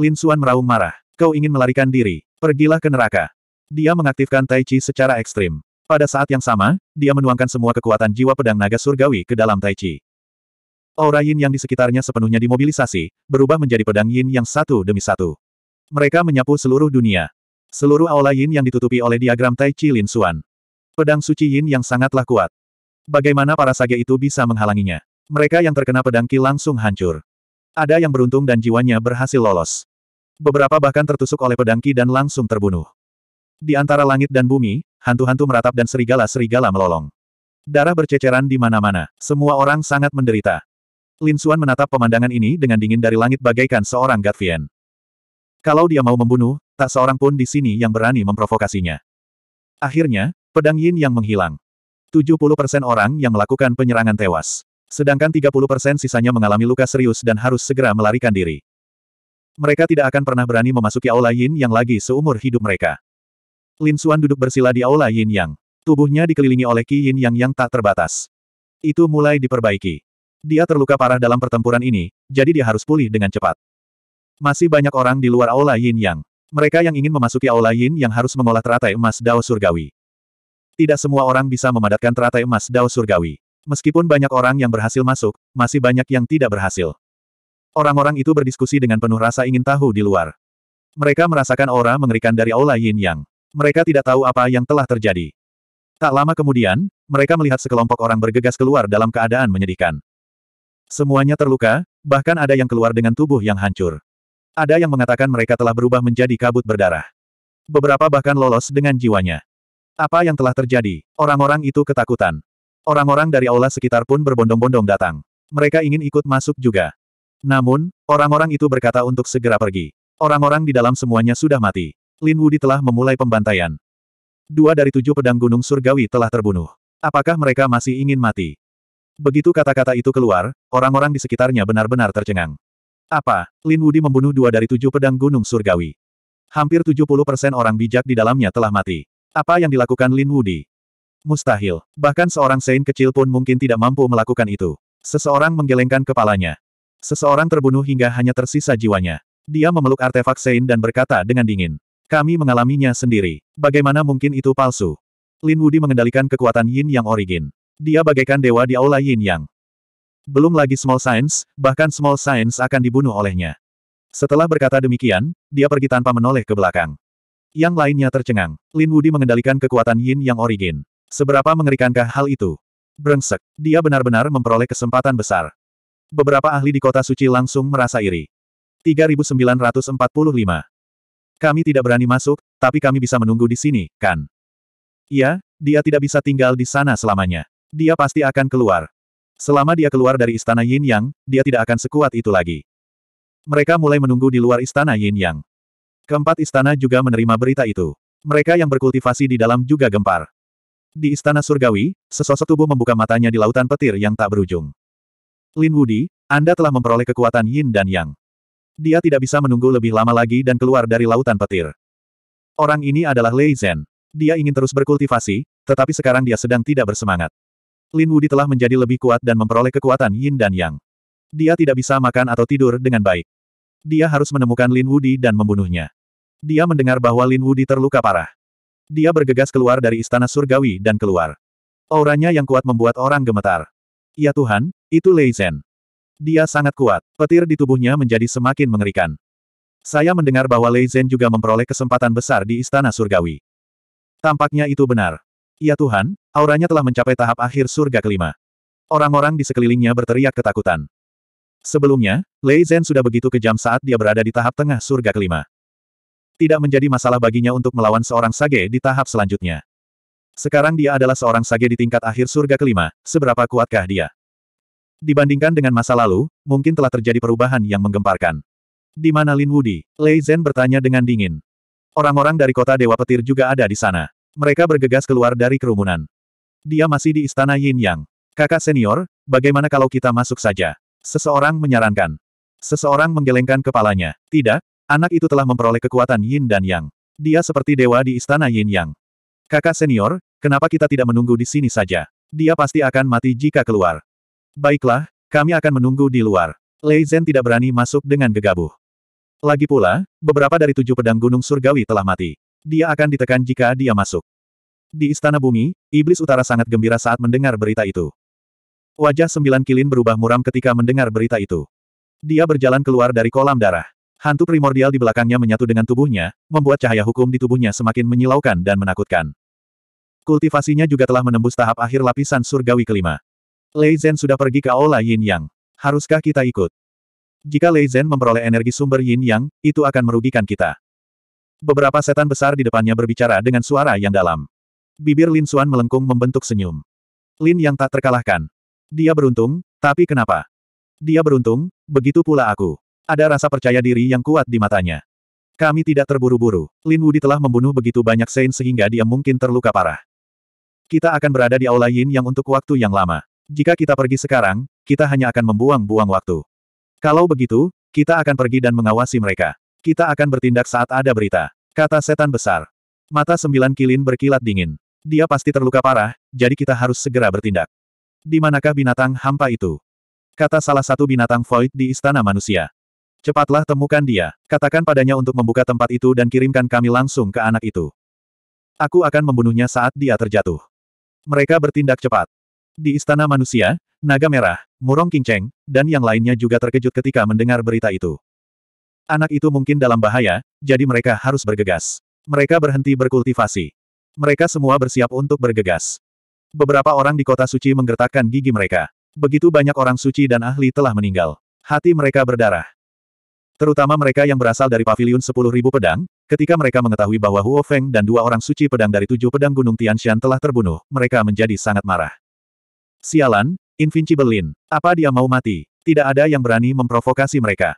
Lin Xuan meraung marah. Kau ingin melarikan diri. Pergilah ke neraka. Dia mengaktifkan Tai Chi secara ekstrim. Pada saat yang sama, dia menuangkan semua kekuatan jiwa pedang naga surgawi ke dalam Tai Chi. Aura yin yang di sekitarnya sepenuhnya dimobilisasi, berubah menjadi pedang yin yang satu demi satu. Mereka menyapu seluruh dunia. Seluruh aula yin yang ditutupi oleh diagram Tai Chi Lin Suan. Pedang suci yin yang sangatlah kuat. Bagaimana para sage itu bisa menghalanginya? Mereka yang terkena pedang ki langsung hancur. Ada yang beruntung dan jiwanya berhasil lolos. Beberapa bahkan tertusuk oleh pedang ki dan langsung terbunuh. Di antara langit dan bumi, hantu-hantu meratap dan serigala-serigala melolong. Darah berceceran di mana-mana, semua orang sangat menderita. Lin Xuan menatap pemandangan ini dengan dingin dari langit bagaikan seorang Gatvian. Kalau dia mau membunuh, tak seorang pun di sini yang berani memprovokasinya. Akhirnya, pedang Yin yang menghilang. 70% orang yang melakukan penyerangan tewas. Sedangkan 30% sisanya mengalami luka serius dan harus segera melarikan diri. Mereka tidak akan pernah berani memasuki aula Yin yang lagi seumur hidup mereka. Lin Xuan duduk bersila di aula Yin Yang. Tubuhnya dikelilingi oleh Qi Yin Yang yang tak terbatas. Itu mulai diperbaiki. Dia terluka parah dalam pertempuran ini, jadi dia harus pulih dengan cepat. Masih banyak orang di luar aula Yin Yang. Mereka yang ingin memasuki aula Yin Yang harus mengolah teratai emas Dao Surgawi. Tidak semua orang bisa memadatkan teratai emas Dao Surgawi. Meskipun banyak orang yang berhasil masuk, masih banyak yang tidak berhasil. Orang-orang itu berdiskusi dengan penuh rasa ingin tahu di luar. Mereka merasakan aura mengerikan dari aula Yin Yang. Mereka tidak tahu apa yang telah terjadi. Tak lama kemudian, mereka melihat sekelompok orang bergegas keluar dalam keadaan menyedihkan. Semuanya terluka, bahkan ada yang keluar dengan tubuh yang hancur. Ada yang mengatakan mereka telah berubah menjadi kabut berdarah. Beberapa bahkan lolos dengan jiwanya. Apa yang telah terjadi? Orang-orang itu ketakutan. Orang-orang dari aula sekitar pun berbondong-bondong datang. Mereka ingin ikut masuk juga. Namun, orang-orang itu berkata untuk segera pergi. Orang-orang di dalam semuanya sudah mati. Lin Wudi telah memulai pembantaian. Dua dari tujuh pedang gunung surgawi telah terbunuh. Apakah mereka masih ingin mati? Begitu kata-kata itu keluar, orang-orang di sekitarnya benar-benar tercengang. Apa? Lin Wudi membunuh dua dari tujuh pedang gunung surgawi. Hampir 70% orang bijak di dalamnya telah mati. Apa yang dilakukan Lin Wudi? Mustahil. Bahkan seorang Sein kecil pun mungkin tidak mampu melakukan itu. Seseorang menggelengkan kepalanya. Seseorang terbunuh hingga hanya tersisa jiwanya. Dia memeluk artefak Sein dan berkata dengan dingin. Kami mengalaminya sendiri. Bagaimana mungkin itu palsu? Lin Wudi mengendalikan kekuatan yin yang origin. Dia bagaikan dewa di aula yin yang. Belum lagi small science, bahkan small science akan dibunuh olehnya. Setelah berkata demikian, dia pergi tanpa menoleh ke belakang. Yang lainnya tercengang. Lin Wudi mengendalikan kekuatan yin yang origin. Seberapa mengerikankah hal itu? Brengsek, dia benar-benar memperoleh kesempatan besar. Beberapa ahli di kota suci langsung merasa iri. 3945 kami tidak berani masuk, tapi kami bisa menunggu di sini, kan? Iya, dia tidak bisa tinggal di sana selamanya. Dia pasti akan keluar. Selama dia keluar dari istana Yin Yang, dia tidak akan sekuat itu lagi. Mereka mulai menunggu di luar istana Yin Yang. Keempat istana juga menerima berita itu. Mereka yang berkultivasi di dalam juga gempar. Di istana surgawi, sesosok tubuh membuka matanya di lautan petir yang tak berujung. Lin Wudi, Anda telah memperoleh kekuatan Yin dan Yang. Dia tidak bisa menunggu lebih lama lagi dan keluar dari lautan petir. Orang ini adalah Lei Zhen. Dia ingin terus berkultivasi, tetapi sekarang dia sedang tidak bersemangat. Lin Wudi telah menjadi lebih kuat dan memperoleh kekuatan yin dan yang. Dia tidak bisa makan atau tidur dengan baik. Dia harus menemukan Lin Wudi dan membunuhnya. Dia mendengar bahwa Lin Wudi terluka parah. Dia bergegas keluar dari istana surgawi dan keluar. Auranya yang kuat membuat orang gemetar. Ya Tuhan, itu Lei Zhen. Dia sangat kuat. Petir di tubuhnya menjadi semakin mengerikan. Saya mendengar bahwa Lei Zhen juga memperoleh kesempatan besar di Istana Surgawi. Tampaknya itu benar. Ya Tuhan, auranya telah mencapai tahap akhir surga kelima. Orang-orang di sekelilingnya berteriak ketakutan. Sebelumnya, Lei Zhen sudah begitu kejam saat dia berada di tahap tengah surga kelima. Tidak menjadi masalah baginya untuk melawan seorang sage di tahap selanjutnya. Sekarang dia adalah seorang sage di tingkat akhir surga kelima, seberapa kuatkah dia? Dibandingkan dengan masa lalu, mungkin telah terjadi perubahan yang menggemparkan. Di mana Lin Wudi? Lei Zhen bertanya dengan dingin. Orang-orang dari kota Dewa Petir juga ada di sana. Mereka bergegas keluar dari kerumunan. Dia masih di istana Yin Yang. Kakak senior, bagaimana kalau kita masuk saja? Seseorang menyarankan. Seseorang menggelengkan kepalanya. Tidak, anak itu telah memperoleh kekuatan Yin dan Yang. Dia seperti dewa di istana Yin Yang. Kakak senior, kenapa kita tidak menunggu di sini saja? Dia pasti akan mati jika keluar. Baiklah, kami akan menunggu di luar. Lei Zhen tidak berani masuk dengan gegabah. Lagi pula, beberapa dari tujuh pedang gunung surgawi telah mati. Dia akan ditekan jika dia masuk. Di Istana Bumi, Iblis Utara sangat gembira saat mendengar berita itu. Wajah sembilan kilin berubah muram ketika mendengar berita itu. Dia berjalan keluar dari kolam darah. Hantu primordial di belakangnya menyatu dengan tubuhnya, membuat cahaya hukum di tubuhnya semakin menyilaukan dan menakutkan. Kultivasinya juga telah menembus tahap akhir lapisan surgawi kelima. Lei Zhen sudah pergi ke Aula Yin Yang. Haruskah kita ikut? Jika Lei Zhen memperoleh energi sumber Yin Yang, itu akan merugikan kita. Beberapa setan besar di depannya berbicara dengan suara yang dalam. Bibir Lin Xuan melengkung membentuk senyum. Lin Yang tak terkalahkan. Dia beruntung, tapi kenapa? Dia beruntung, begitu pula aku. Ada rasa percaya diri yang kuat di matanya. Kami tidak terburu-buru. Lin Wudi telah membunuh begitu banyak Sein sehingga dia mungkin terluka parah. Kita akan berada di Aula Yin yang untuk waktu yang lama. Jika kita pergi sekarang, kita hanya akan membuang-buang waktu. Kalau begitu, kita akan pergi dan mengawasi mereka. Kita akan bertindak saat ada berita. Kata setan besar. Mata sembilan kilin berkilat dingin. Dia pasti terluka parah, jadi kita harus segera bertindak. Di manakah binatang hampa itu? Kata salah satu binatang void di istana manusia. Cepatlah temukan dia. Katakan padanya untuk membuka tempat itu dan kirimkan kami langsung ke anak itu. Aku akan membunuhnya saat dia terjatuh. Mereka bertindak cepat. Di Istana Manusia, Naga Merah, Murong kinceng, dan yang lainnya juga terkejut ketika mendengar berita itu. Anak itu mungkin dalam bahaya, jadi mereka harus bergegas. Mereka berhenti berkultivasi. Mereka semua bersiap untuk bergegas. Beberapa orang di kota suci menggertakkan gigi mereka. Begitu banyak orang suci dan ahli telah meninggal. Hati mereka berdarah. Terutama mereka yang berasal dari paviliun 10.000 pedang, ketika mereka mengetahui bahwa Huo Feng dan dua orang suci pedang dari tujuh pedang Gunung Tianshan telah terbunuh, mereka menjadi sangat marah. Sialan, Invincible Lin. Apa dia mau mati? Tidak ada yang berani memprovokasi mereka.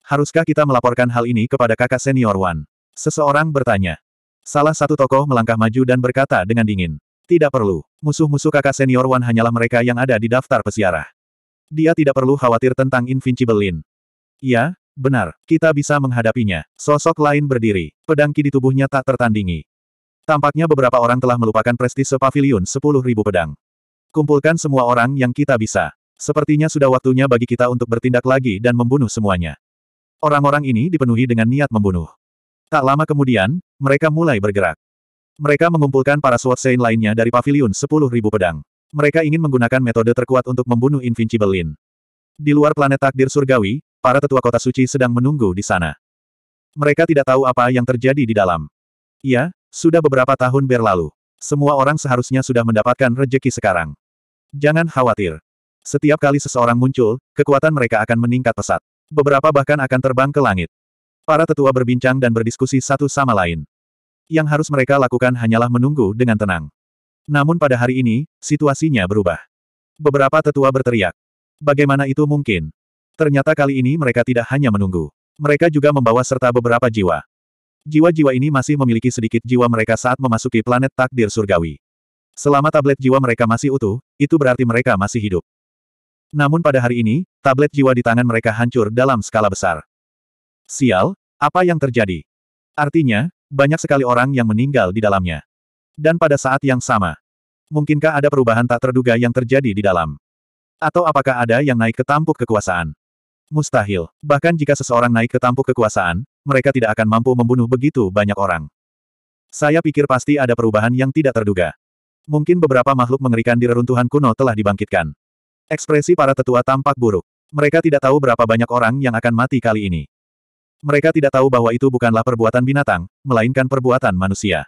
Haruskah kita melaporkan hal ini kepada kakak senior Wan? Seseorang bertanya. Salah satu tokoh melangkah maju dan berkata dengan dingin. Tidak perlu. Musuh-musuh kakak senior Wan hanyalah mereka yang ada di daftar pesiarah. Dia tidak perlu khawatir tentang Invincible Lin. Ya, benar. Kita bisa menghadapinya. Sosok lain berdiri. Pedang ki di tubuhnya tak tertandingi. Tampaknya beberapa orang telah melupakan prestise pavilion 10.000 pedang. Kumpulkan semua orang yang kita bisa. Sepertinya sudah waktunya bagi kita untuk bertindak lagi dan membunuh semuanya. Orang-orang ini dipenuhi dengan niat membunuh. Tak lama kemudian, mereka mulai bergerak. Mereka mengumpulkan para Sword Saint lainnya dari pavilion 10.000 pedang. Mereka ingin menggunakan metode terkuat untuk membunuh Invincible Lin. Di luar planet takdir surgawi, para tetua kota suci sedang menunggu di sana. Mereka tidak tahu apa yang terjadi di dalam. Iya, sudah beberapa tahun berlalu. Semua orang seharusnya sudah mendapatkan rejeki sekarang. Jangan khawatir. Setiap kali seseorang muncul, kekuatan mereka akan meningkat pesat. Beberapa bahkan akan terbang ke langit. Para tetua berbincang dan berdiskusi satu sama lain. Yang harus mereka lakukan hanyalah menunggu dengan tenang. Namun pada hari ini, situasinya berubah. Beberapa tetua berteriak. Bagaimana itu mungkin? Ternyata kali ini mereka tidak hanya menunggu. Mereka juga membawa serta beberapa jiwa. Jiwa-jiwa ini masih memiliki sedikit jiwa mereka saat memasuki planet takdir surgawi. Selama tablet jiwa mereka masih utuh, itu berarti mereka masih hidup. Namun pada hari ini, tablet jiwa di tangan mereka hancur dalam skala besar. Sial, apa yang terjadi? Artinya, banyak sekali orang yang meninggal di dalamnya. Dan pada saat yang sama, mungkinkah ada perubahan tak terduga yang terjadi di dalam? Atau apakah ada yang naik ke tampuk kekuasaan? Mustahil. Bahkan jika seseorang naik ke tampuk kekuasaan, mereka tidak akan mampu membunuh begitu banyak orang. Saya pikir pasti ada perubahan yang tidak terduga. Mungkin beberapa makhluk mengerikan di reruntuhan kuno telah dibangkitkan. Ekspresi para tetua tampak buruk. Mereka tidak tahu berapa banyak orang yang akan mati kali ini. Mereka tidak tahu bahwa itu bukanlah perbuatan binatang, melainkan perbuatan manusia.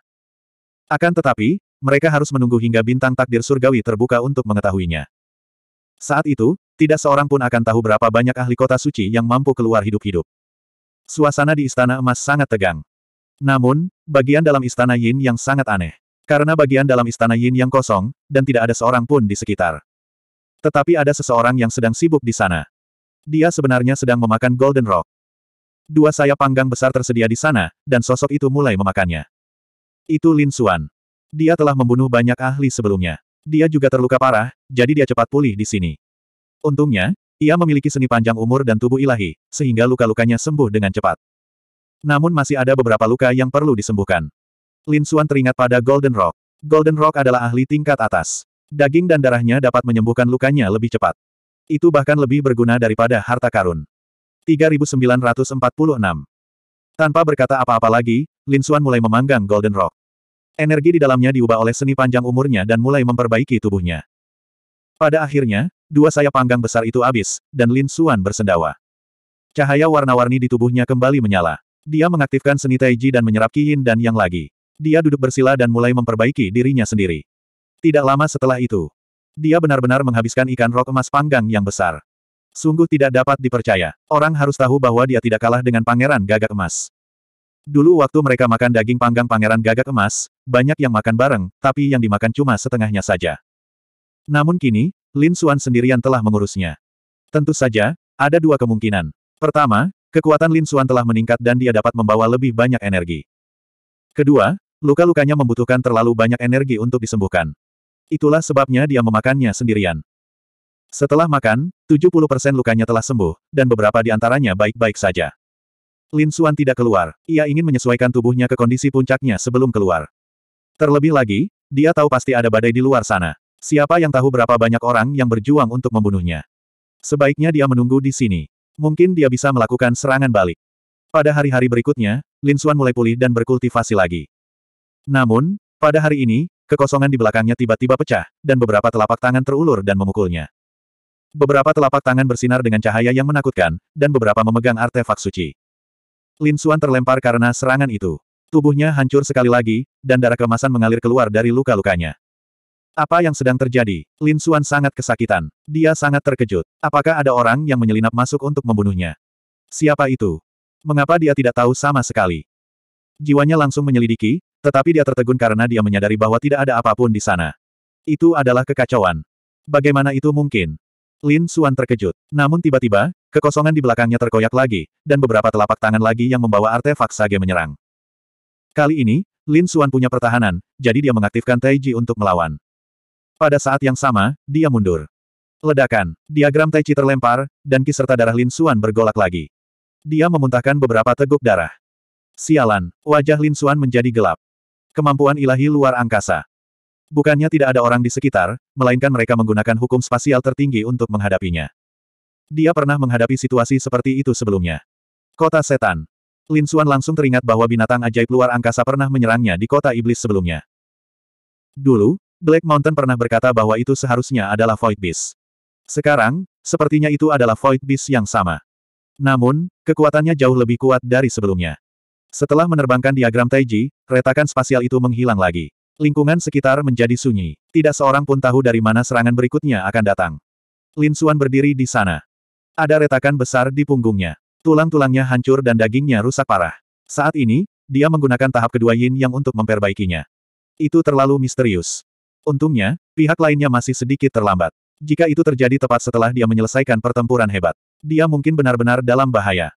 Akan tetapi, mereka harus menunggu hingga bintang takdir surgawi terbuka untuk mengetahuinya. Saat itu, tidak seorang pun akan tahu berapa banyak ahli kota suci yang mampu keluar hidup-hidup. Suasana di Istana Emas sangat tegang. Namun, bagian dalam Istana Yin yang sangat aneh. Karena bagian dalam istana Yin yang kosong, dan tidak ada seorang pun di sekitar. Tetapi ada seseorang yang sedang sibuk di sana. Dia sebenarnya sedang memakan Golden Rock. Dua sayap panggang besar tersedia di sana, dan sosok itu mulai memakannya. Itu Lin Xuan. Dia telah membunuh banyak ahli sebelumnya. Dia juga terluka parah, jadi dia cepat pulih di sini. Untungnya, ia memiliki seni panjang umur dan tubuh ilahi, sehingga luka-lukanya sembuh dengan cepat. Namun masih ada beberapa luka yang perlu disembuhkan. Lin Suan teringat pada Golden Rock. Golden Rock adalah ahli tingkat atas. Daging dan darahnya dapat menyembuhkan lukanya lebih cepat. Itu bahkan lebih berguna daripada harta karun. 3946 Tanpa berkata apa-apa lagi, Lin Suan mulai memanggang Golden Rock. Energi di dalamnya diubah oleh seni panjang umurnya dan mulai memperbaiki tubuhnya. Pada akhirnya, dua sayap panggang besar itu habis, dan Lin Suan bersendawa. Cahaya warna-warni di tubuhnya kembali menyala. Dia mengaktifkan seni Taiji dan menyerap Yin dan Yang lagi. Dia duduk bersila dan mulai memperbaiki dirinya sendiri. Tidak lama setelah itu, dia benar-benar menghabiskan ikan rok emas panggang yang besar. Sungguh tidak dapat dipercaya. Orang harus tahu bahwa dia tidak kalah dengan pangeran gagak emas. Dulu waktu mereka makan daging panggang pangeran gagak emas, banyak yang makan bareng, tapi yang dimakan cuma setengahnya saja. Namun kini, Lin Xuan sendirian telah mengurusnya. Tentu saja, ada dua kemungkinan. Pertama, kekuatan Lin Xuan telah meningkat dan dia dapat membawa lebih banyak energi. Kedua, Luka-lukanya membutuhkan terlalu banyak energi untuk disembuhkan. Itulah sebabnya dia memakannya sendirian. Setelah makan, 70% lukanya telah sembuh, dan beberapa di antaranya baik-baik saja. Lin Xuan tidak keluar, ia ingin menyesuaikan tubuhnya ke kondisi puncaknya sebelum keluar. Terlebih lagi, dia tahu pasti ada badai di luar sana. Siapa yang tahu berapa banyak orang yang berjuang untuk membunuhnya. Sebaiknya dia menunggu di sini. Mungkin dia bisa melakukan serangan balik. Pada hari-hari berikutnya, Lin Xuan mulai pulih dan berkultivasi lagi. Namun, pada hari ini, kekosongan di belakangnya tiba-tiba pecah, dan beberapa telapak tangan terulur dan memukulnya. Beberapa telapak tangan bersinar dengan cahaya yang menakutkan, dan beberapa memegang artefak suci. Lin Suan terlempar karena serangan itu. Tubuhnya hancur sekali lagi, dan darah kemasan mengalir keluar dari luka-lukanya. Apa yang sedang terjadi? Lin Suan sangat kesakitan. Dia sangat terkejut. Apakah ada orang yang menyelinap masuk untuk membunuhnya? Siapa itu? Mengapa dia tidak tahu sama sekali? Jiwanya langsung menyelidiki, tetapi dia tertegun karena dia menyadari bahwa tidak ada apapun di sana. Itu adalah kekacauan. Bagaimana itu mungkin? Lin Suan terkejut. Namun tiba-tiba, kekosongan di belakangnya terkoyak lagi, dan beberapa telapak tangan lagi yang membawa artefak sage menyerang. Kali ini, Lin Suan punya pertahanan, jadi dia mengaktifkan Taiji untuk melawan. Pada saat yang sama, dia mundur. Ledakan, diagram Taiji terlempar, dan ki serta darah Lin Suan bergolak lagi. Dia memuntahkan beberapa teguk darah. Sialan, wajah Lin Suan menjadi gelap. Kemampuan ilahi luar angkasa. Bukannya tidak ada orang di sekitar, melainkan mereka menggunakan hukum spasial tertinggi untuk menghadapinya. Dia pernah menghadapi situasi seperti itu sebelumnya. Kota Setan. Lin Xuan langsung teringat bahwa binatang ajaib luar angkasa pernah menyerangnya di kota iblis sebelumnya. Dulu, Black Mountain pernah berkata bahwa itu seharusnya adalah Void Beast. Sekarang, sepertinya itu adalah Void Beast yang sama. Namun, kekuatannya jauh lebih kuat dari sebelumnya. Setelah menerbangkan diagram Taiji, retakan spasial itu menghilang lagi. Lingkungan sekitar menjadi sunyi. Tidak seorang pun tahu dari mana serangan berikutnya akan datang. Lin Suan berdiri di sana. Ada retakan besar di punggungnya. Tulang-tulangnya hancur dan dagingnya rusak parah. Saat ini, dia menggunakan tahap kedua Yin yang untuk memperbaikinya. Itu terlalu misterius. Untungnya, pihak lainnya masih sedikit terlambat. Jika itu terjadi tepat setelah dia menyelesaikan pertempuran hebat, dia mungkin benar-benar dalam bahaya.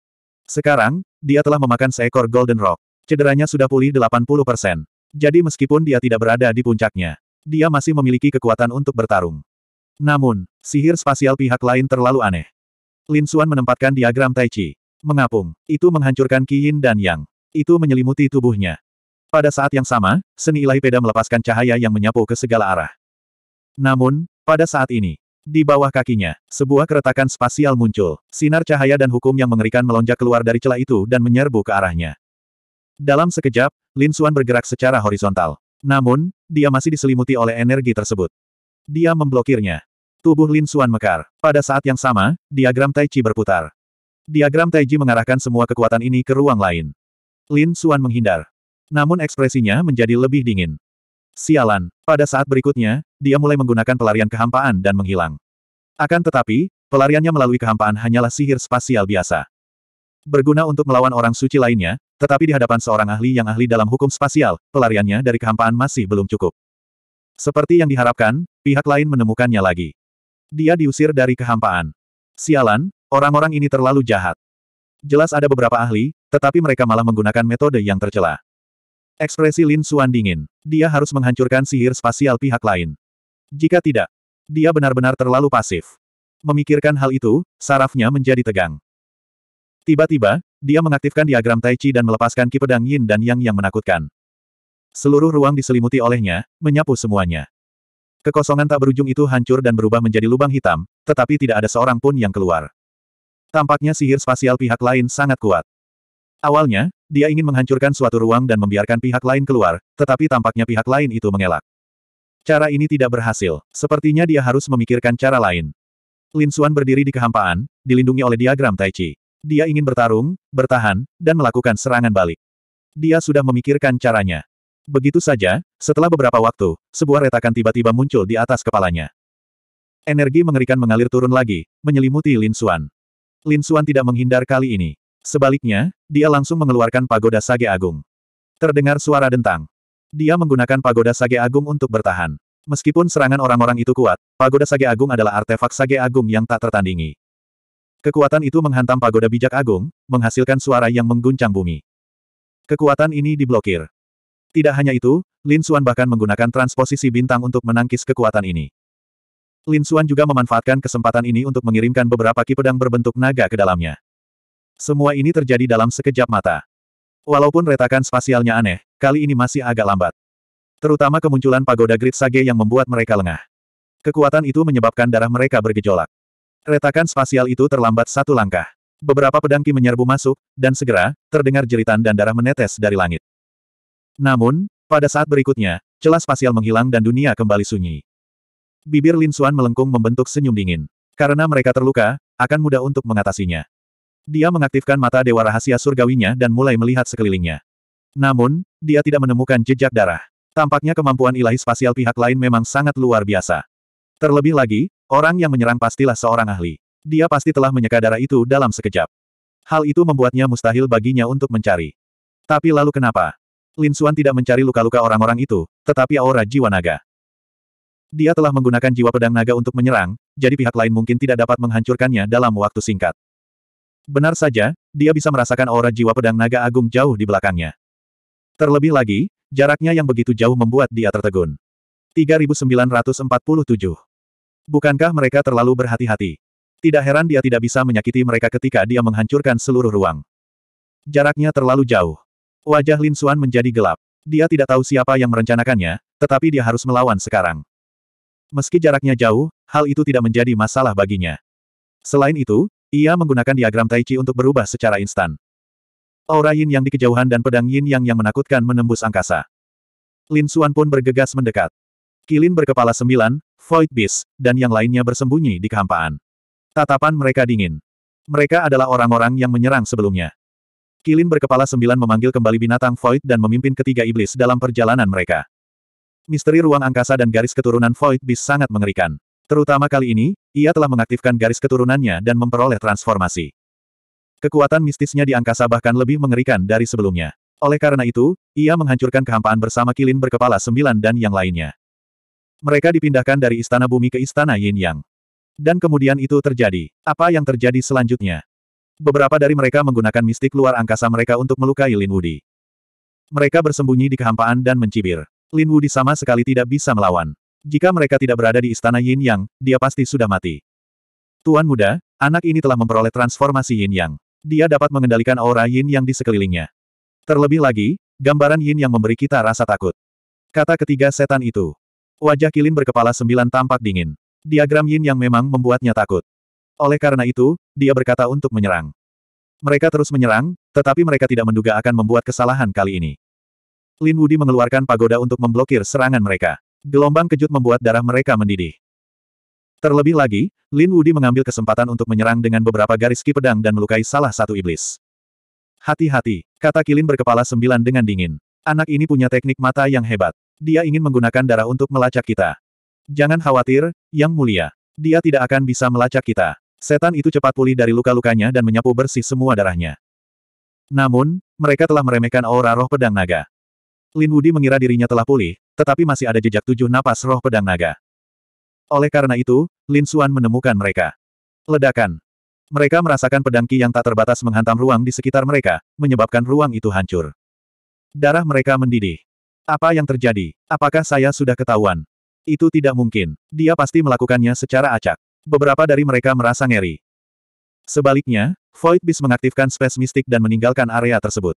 Sekarang, dia telah memakan seekor Golden Rock. Cederanya sudah pulih 80%. Jadi meskipun dia tidak berada di puncaknya, dia masih memiliki kekuatan untuk bertarung. Namun, sihir spasial pihak lain terlalu aneh. Lin Xuan menempatkan diagram Tai Chi. Mengapung. Itu menghancurkan Qi Yin dan Yang. Itu menyelimuti tubuhnya. Pada saat yang sama, seni ilahi peda melepaskan cahaya yang menyapu ke segala arah. Namun, pada saat ini, di bawah kakinya, sebuah keretakan spasial muncul. Sinar cahaya dan hukum yang mengerikan melonjak keluar dari celah itu dan menyerbu ke arahnya. Dalam sekejap, Lin Xuan bergerak secara horizontal. Namun, dia masih diselimuti oleh energi tersebut. Dia memblokirnya. Tubuh Lin Xuan mekar. Pada saat yang sama, diagram Tai Chi berputar. Diagram Tai Chi mengarahkan semua kekuatan ini ke ruang lain. Lin Xuan menghindar. Namun ekspresinya menjadi lebih dingin. Sialan, pada saat berikutnya, dia mulai menggunakan pelarian kehampaan dan menghilang. Akan tetapi, pelariannya melalui kehampaan hanyalah sihir spasial biasa. Berguna untuk melawan orang suci lainnya, tetapi di hadapan seorang ahli yang ahli dalam hukum spasial, pelariannya dari kehampaan masih belum cukup. Seperti yang diharapkan, pihak lain menemukannya lagi. Dia diusir dari kehampaan. Sialan, orang-orang ini terlalu jahat. Jelas ada beberapa ahli, tetapi mereka malah menggunakan metode yang tercela. Ekspresi Lin Suan dingin. Dia harus menghancurkan sihir spasial pihak lain. Jika tidak, dia benar-benar terlalu pasif. Memikirkan hal itu, sarafnya menjadi tegang. Tiba-tiba, dia mengaktifkan diagram Tai Chi dan melepaskan ki pedang Yin dan Yang yang menakutkan. Seluruh ruang diselimuti olehnya, menyapu semuanya. Kekosongan tak berujung itu hancur dan berubah menjadi lubang hitam, tetapi tidak ada seorang pun yang keluar. Tampaknya sihir spasial pihak lain sangat kuat. Awalnya, dia ingin menghancurkan suatu ruang dan membiarkan pihak lain keluar, tetapi tampaknya pihak lain itu mengelak. Cara ini tidak berhasil. Sepertinya dia harus memikirkan cara lain. Lin Xuan berdiri di kehampaan, dilindungi oleh diagram Tai Chi. Dia ingin bertarung, bertahan, dan melakukan serangan balik. Dia sudah memikirkan caranya. Begitu saja, setelah beberapa waktu, sebuah retakan tiba-tiba muncul di atas kepalanya. Energi mengerikan mengalir turun lagi, menyelimuti Lin Xuan. Lin Xuan tidak menghindar kali ini. Sebaliknya, dia langsung mengeluarkan pagoda Sage Agung. Terdengar suara dentang. Dia menggunakan pagoda Sage Agung untuk bertahan. Meskipun serangan orang-orang itu kuat, pagoda Sage Agung adalah artefak Sage Agung yang tak tertandingi. Kekuatan itu menghantam pagoda bijak agung, menghasilkan suara yang mengguncang bumi. Kekuatan ini diblokir. Tidak hanya itu, Lin Xuan bahkan menggunakan transposisi bintang untuk menangkis kekuatan ini. Lin Xuan juga memanfaatkan kesempatan ini untuk mengirimkan beberapa ki pedang berbentuk naga ke dalamnya. Semua ini terjadi dalam sekejap mata. Walaupun retakan spasialnya aneh, kali ini masih agak lambat. Terutama kemunculan pagoda Grid Sage yang membuat mereka lengah. Kekuatan itu menyebabkan darah mereka bergejolak. Retakan spasial itu terlambat satu langkah. Beberapa pedangki menyerbu masuk, dan segera, terdengar jeritan dan darah menetes dari langit. Namun, pada saat berikutnya, celah spasial menghilang dan dunia kembali sunyi. Bibir Lin Suan melengkung membentuk senyum dingin. Karena mereka terluka, akan mudah untuk mengatasinya. Dia mengaktifkan mata dewa rahasia surgawinya dan mulai melihat sekelilingnya. Namun, dia tidak menemukan jejak darah. Tampaknya kemampuan ilahi spasial pihak lain memang sangat luar biasa. Terlebih lagi, orang yang menyerang pastilah seorang ahli. Dia pasti telah menyeka darah itu dalam sekejap. Hal itu membuatnya mustahil baginya untuk mencari. Tapi lalu kenapa? Lin Xuan tidak mencari luka-luka orang-orang itu, tetapi aura jiwa naga. Dia telah menggunakan jiwa pedang naga untuk menyerang, jadi pihak lain mungkin tidak dapat menghancurkannya dalam waktu singkat. Benar saja, dia bisa merasakan aura jiwa pedang naga agung jauh di belakangnya. Terlebih lagi, jaraknya yang begitu jauh membuat dia tertegun. 3947. Bukankah mereka terlalu berhati-hati? Tidak heran dia tidak bisa menyakiti mereka ketika dia menghancurkan seluruh ruang. Jaraknya terlalu jauh. Wajah Lin Suan menjadi gelap. Dia tidak tahu siapa yang merencanakannya, tetapi dia harus melawan sekarang. Meski jaraknya jauh, hal itu tidak menjadi masalah baginya. Selain itu, ia menggunakan diagram Tai Chi untuk berubah secara instan. Aura yin yang di kejauhan dan pedang yin yang yang menakutkan menembus angkasa. Lin Xuan pun bergegas mendekat. Kilin berkepala sembilan, Void Beast, dan yang lainnya bersembunyi di kehampaan. Tatapan mereka dingin. Mereka adalah orang-orang yang menyerang sebelumnya. Kilin berkepala sembilan memanggil kembali binatang Void dan memimpin ketiga iblis dalam perjalanan mereka. Misteri ruang angkasa dan garis keturunan Void Beast sangat mengerikan. Terutama kali ini, ia telah mengaktifkan garis keturunannya dan memperoleh transformasi. Kekuatan mistisnya di angkasa bahkan lebih mengerikan dari sebelumnya. Oleh karena itu, ia menghancurkan kehampaan bersama kilin berkepala sembilan dan yang lainnya. Mereka dipindahkan dari istana bumi ke istana Yin Yang. Dan kemudian itu terjadi. Apa yang terjadi selanjutnya? Beberapa dari mereka menggunakan mistik luar angkasa mereka untuk melukai Lin Wudi. Mereka bersembunyi di kehampaan dan mencibir. Lin Wudi sama sekali tidak bisa melawan. Jika mereka tidak berada di istana Yin Yang, dia pasti sudah mati. Tuan muda, anak ini telah memperoleh transformasi Yin Yang. Dia dapat mengendalikan aura Yin Yang di sekelilingnya. Terlebih lagi, gambaran Yin Yang memberi kita rasa takut. Kata ketiga setan itu. Wajah Kilin berkepala sembilan tampak dingin. Diagram Yin Yang memang membuatnya takut. Oleh karena itu, dia berkata untuk menyerang. Mereka terus menyerang, tetapi mereka tidak menduga akan membuat kesalahan kali ini. Lin Wudi mengeluarkan pagoda untuk memblokir serangan mereka. Gelombang kejut membuat darah mereka mendidih. Terlebih lagi, Lin Wudi mengambil kesempatan untuk menyerang dengan beberapa garis ki pedang dan melukai salah satu iblis. Hati-hati, kata Kilin berkepala sembilan dengan dingin. Anak ini punya teknik mata yang hebat. Dia ingin menggunakan darah untuk melacak kita. Jangan khawatir, Yang Mulia. Dia tidak akan bisa melacak kita. Setan itu cepat pulih dari luka-lukanya dan menyapu bersih semua darahnya. Namun, mereka telah meremehkan aura roh pedang naga. Lin Wudi mengira dirinya telah pulih, tetapi masih ada jejak tujuh napas roh pedang naga. Oleh karena itu, Lin Xuan menemukan mereka. Ledakan. Mereka merasakan pedang ki yang tak terbatas menghantam ruang di sekitar mereka, menyebabkan ruang itu hancur. Darah mereka mendidih. Apa yang terjadi? Apakah saya sudah ketahuan? Itu tidak mungkin. Dia pasti melakukannya secara acak. Beberapa dari mereka merasa ngeri. Sebaliknya, Void Beast mengaktifkan space mistik dan meninggalkan area tersebut.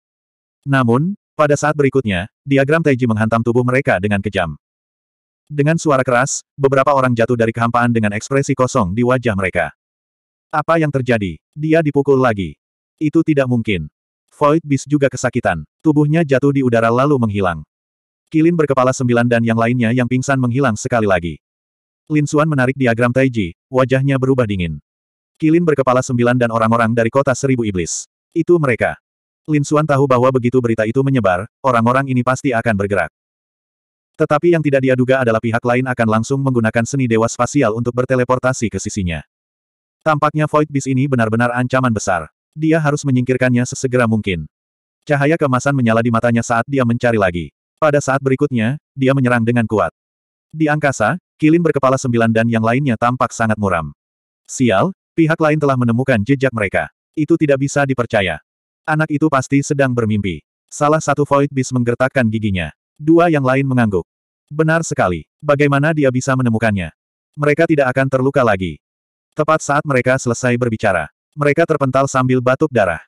Namun, pada saat berikutnya, diagram Taiji menghantam tubuh mereka dengan kejam. Dengan suara keras, beberapa orang jatuh dari kehampaan dengan ekspresi kosong di wajah mereka. Apa yang terjadi? Dia dipukul lagi. Itu tidak mungkin. Void bis juga kesakitan. Tubuhnya jatuh di udara lalu menghilang. Kilin berkepala sembilan dan yang lainnya yang pingsan menghilang sekali lagi. Lin Xuan menarik diagram Taiji, wajahnya berubah dingin. Kilin berkepala sembilan dan orang-orang dari kota seribu iblis. Itu mereka. Lin Suan tahu bahwa begitu berita itu menyebar, orang-orang ini pasti akan bergerak. Tetapi yang tidak dia duga adalah pihak lain akan langsung menggunakan seni dewa spasial untuk berteleportasi ke sisinya. Tampaknya Void Beast ini benar-benar ancaman besar. Dia harus menyingkirkannya sesegera mungkin. Cahaya kemasan menyala di matanya saat dia mencari lagi. Pada saat berikutnya, dia menyerang dengan kuat. Di angkasa, Kilin berkepala sembilan dan yang lainnya tampak sangat muram. Sial, pihak lain telah menemukan jejak mereka. Itu tidak bisa dipercaya. Anak itu pasti sedang bermimpi. Salah satu Void Beast menggertakkan giginya. Dua yang lain mengangguk. Benar sekali. Bagaimana dia bisa menemukannya? Mereka tidak akan terluka lagi. Tepat saat mereka selesai berbicara, mereka terpental sambil batuk darah.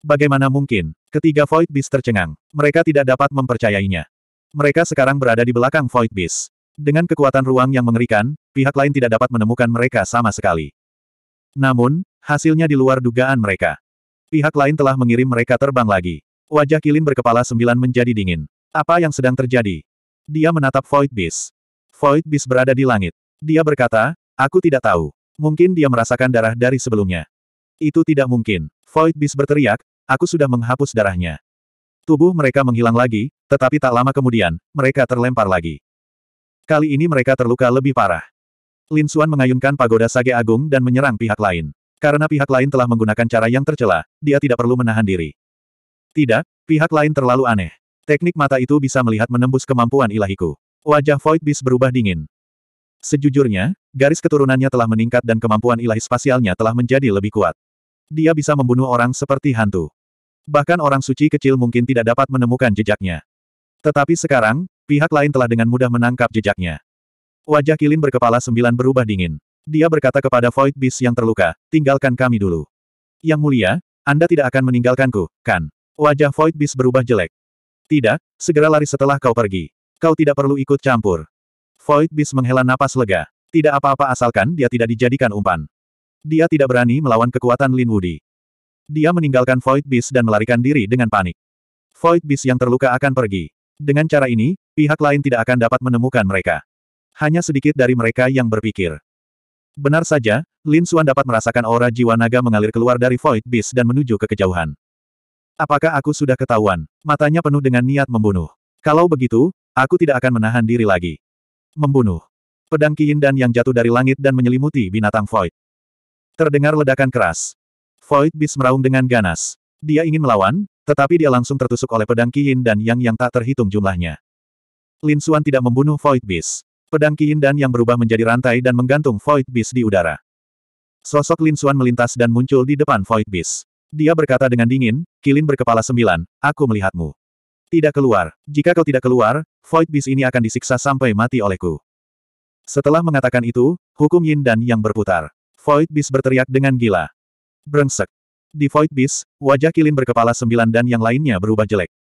Bagaimana mungkin? Ketiga Void Beast tercengang. Mereka tidak dapat mempercayainya. Mereka sekarang berada di belakang Void Beast. Dengan kekuatan ruang yang mengerikan, pihak lain tidak dapat menemukan mereka sama sekali. Namun, hasilnya di luar dugaan mereka. Pihak lain telah mengirim mereka terbang lagi. Wajah Kilin berkepala sembilan menjadi dingin. Apa yang sedang terjadi? Dia menatap Void Beast. Void Beast berada di langit. Dia berkata, aku tidak tahu. Mungkin dia merasakan darah dari sebelumnya. Itu tidak mungkin. Void Beast berteriak, aku sudah menghapus darahnya. Tubuh mereka menghilang lagi, tetapi tak lama kemudian, mereka terlempar lagi. Kali ini mereka terluka lebih parah. Lin Suan mengayunkan pagoda Sage Agung dan menyerang pihak lain. Karena pihak lain telah menggunakan cara yang tercela, dia tidak perlu menahan diri. Tidak, pihak lain terlalu aneh. Teknik mata itu bisa melihat menembus kemampuan ilahiku. Wajah Void Beast berubah dingin. Sejujurnya, garis keturunannya telah meningkat dan kemampuan ilahi spasialnya telah menjadi lebih kuat. Dia bisa membunuh orang seperti hantu. Bahkan orang suci kecil mungkin tidak dapat menemukan jejaknya. Tetapi sekarang, pihak lain telah dengan mudah menangkap jejaknya. Wajah Kilin berkepala sembilan berubah dingin. Dia berkata kepada Void Beast yang terluka, tinggalkan kami dulu. Yang mulia, Anda tidak akan meninggalkanku, kan? Wajah Void Beast berubah jelek. Tidak, segera lari setelah kau pergi. Kau tidak perlu ikut campur. Void Beast menghela napas lega. Tidak apa-apa asalkan dia tidak dijadikan umpan. Dia tidak berani melawan kekuatan Lin Wudi. Dia meninggalkan Void Beast dan melarikan diri dengan panik. Void Beast yang terluka akan pergi. Dengan cara ini, pihak lain tidak akan dapat menemukan mereka. Hanya sedikit dari mereka yang berpikir. Benar saja, Lin Xuan dapat merasakan aura jiwa naga mengalir keluar dari Void Beast dan menuju ke kejauhan. Apakah aku sudah ketahuan? Matanya penuh dengan niat membunuh. Kalau begitu, aku tidak akan menahan diri lagi. Membunuh. Pedang dan yang jatuh dari langit dan menyelimuti binatang Void. Terdengar ledakan keras. Void Beast meraung dengan ganas. Dia ingin melawan, tetapi dia langsung tertusuk oleh pedang Qiyin dan Yang yang tak terhitung jumlahnya. Lin Xuan tidak membunuh Void Beast. Pedang dan yang berubah menjadi rantai dan menggantung Void Beast di udara. Sosok Lin Xuan melintas dan muncul di depan Void Beast. Dia berkata dengan dingin, Kilin berkepala sembilan, aku melihatmu. Tidak keluar. Jika kau tidak keluar, Void Beast ini akan disiksa sampai mati olehku. Setelah mengatakan itu, hukum Yin dan Yang berputar. Void Beast berteriak dengan gila. Brengsek. Di Void Beast, wajah Kilin berkepala sembilan dan yang lainnya berubah jelek.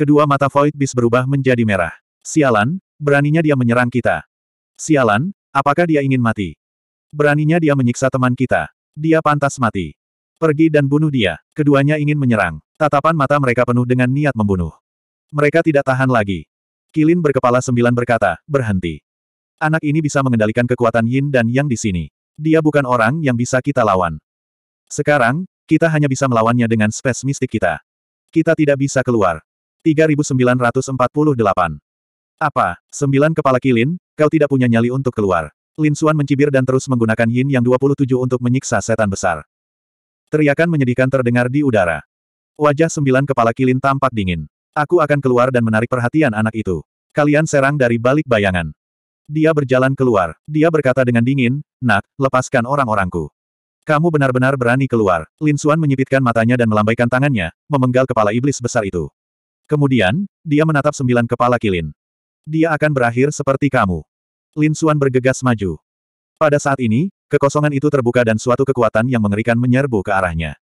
Kedua mata Void Beast berubah menjadi merah. Sialan, Beraninya dia menyerang kita. Sialan, apakah dia ingin mati? Beraninya dia menyiksa teman kita. Dia pantas mati. Pergi dan bunuh dia. Keduanya ingin menyerang. Tatapan mata mereka penuh dengan niat membunuh. Mereka tidak tahan lagi. Kilin berkepala sembilan berkata, berhenti. Anak ini bisa mengendalikan kekuatan yin dan yang di sini. Dia bukan orang yang bisa kita lawan. Sekarang, kita hanya bisa melawannya dengan spes mistik kita. Kita tidak bisa keluar. 3948 apa? Sembilan kepala kilin, kau tidak punya nyali untuk keluar. Lin Suan mencibir dan terus menggunakan yin yang 27 untuk menyiksa setan besar. Teriakan menyedihkan terdengar di udara. Wajah sembilan kepala kilin tampak dingin. Aku akan keluar dan menarik perhatian anak itu. Kalian serang dari balik bayangan. Dia berjalan keluar. Dia berkata dengan dingin, Nak, lepaskan orang-orangku. Kamu benar-benar berani keluar. Lin Suan menyipitkan matanya dan melambaikan tangannya, memenggal kepala iblis besar itu. Kemudian, dia menatap sembilan kepala kilin. Dia akan berakhir seperti kamu. Lin Suan bergegas maju. Pada saat ini, kekosongan itu terbuka dan suatu kekuatan yang mengerikan menyerbu ke arahnya.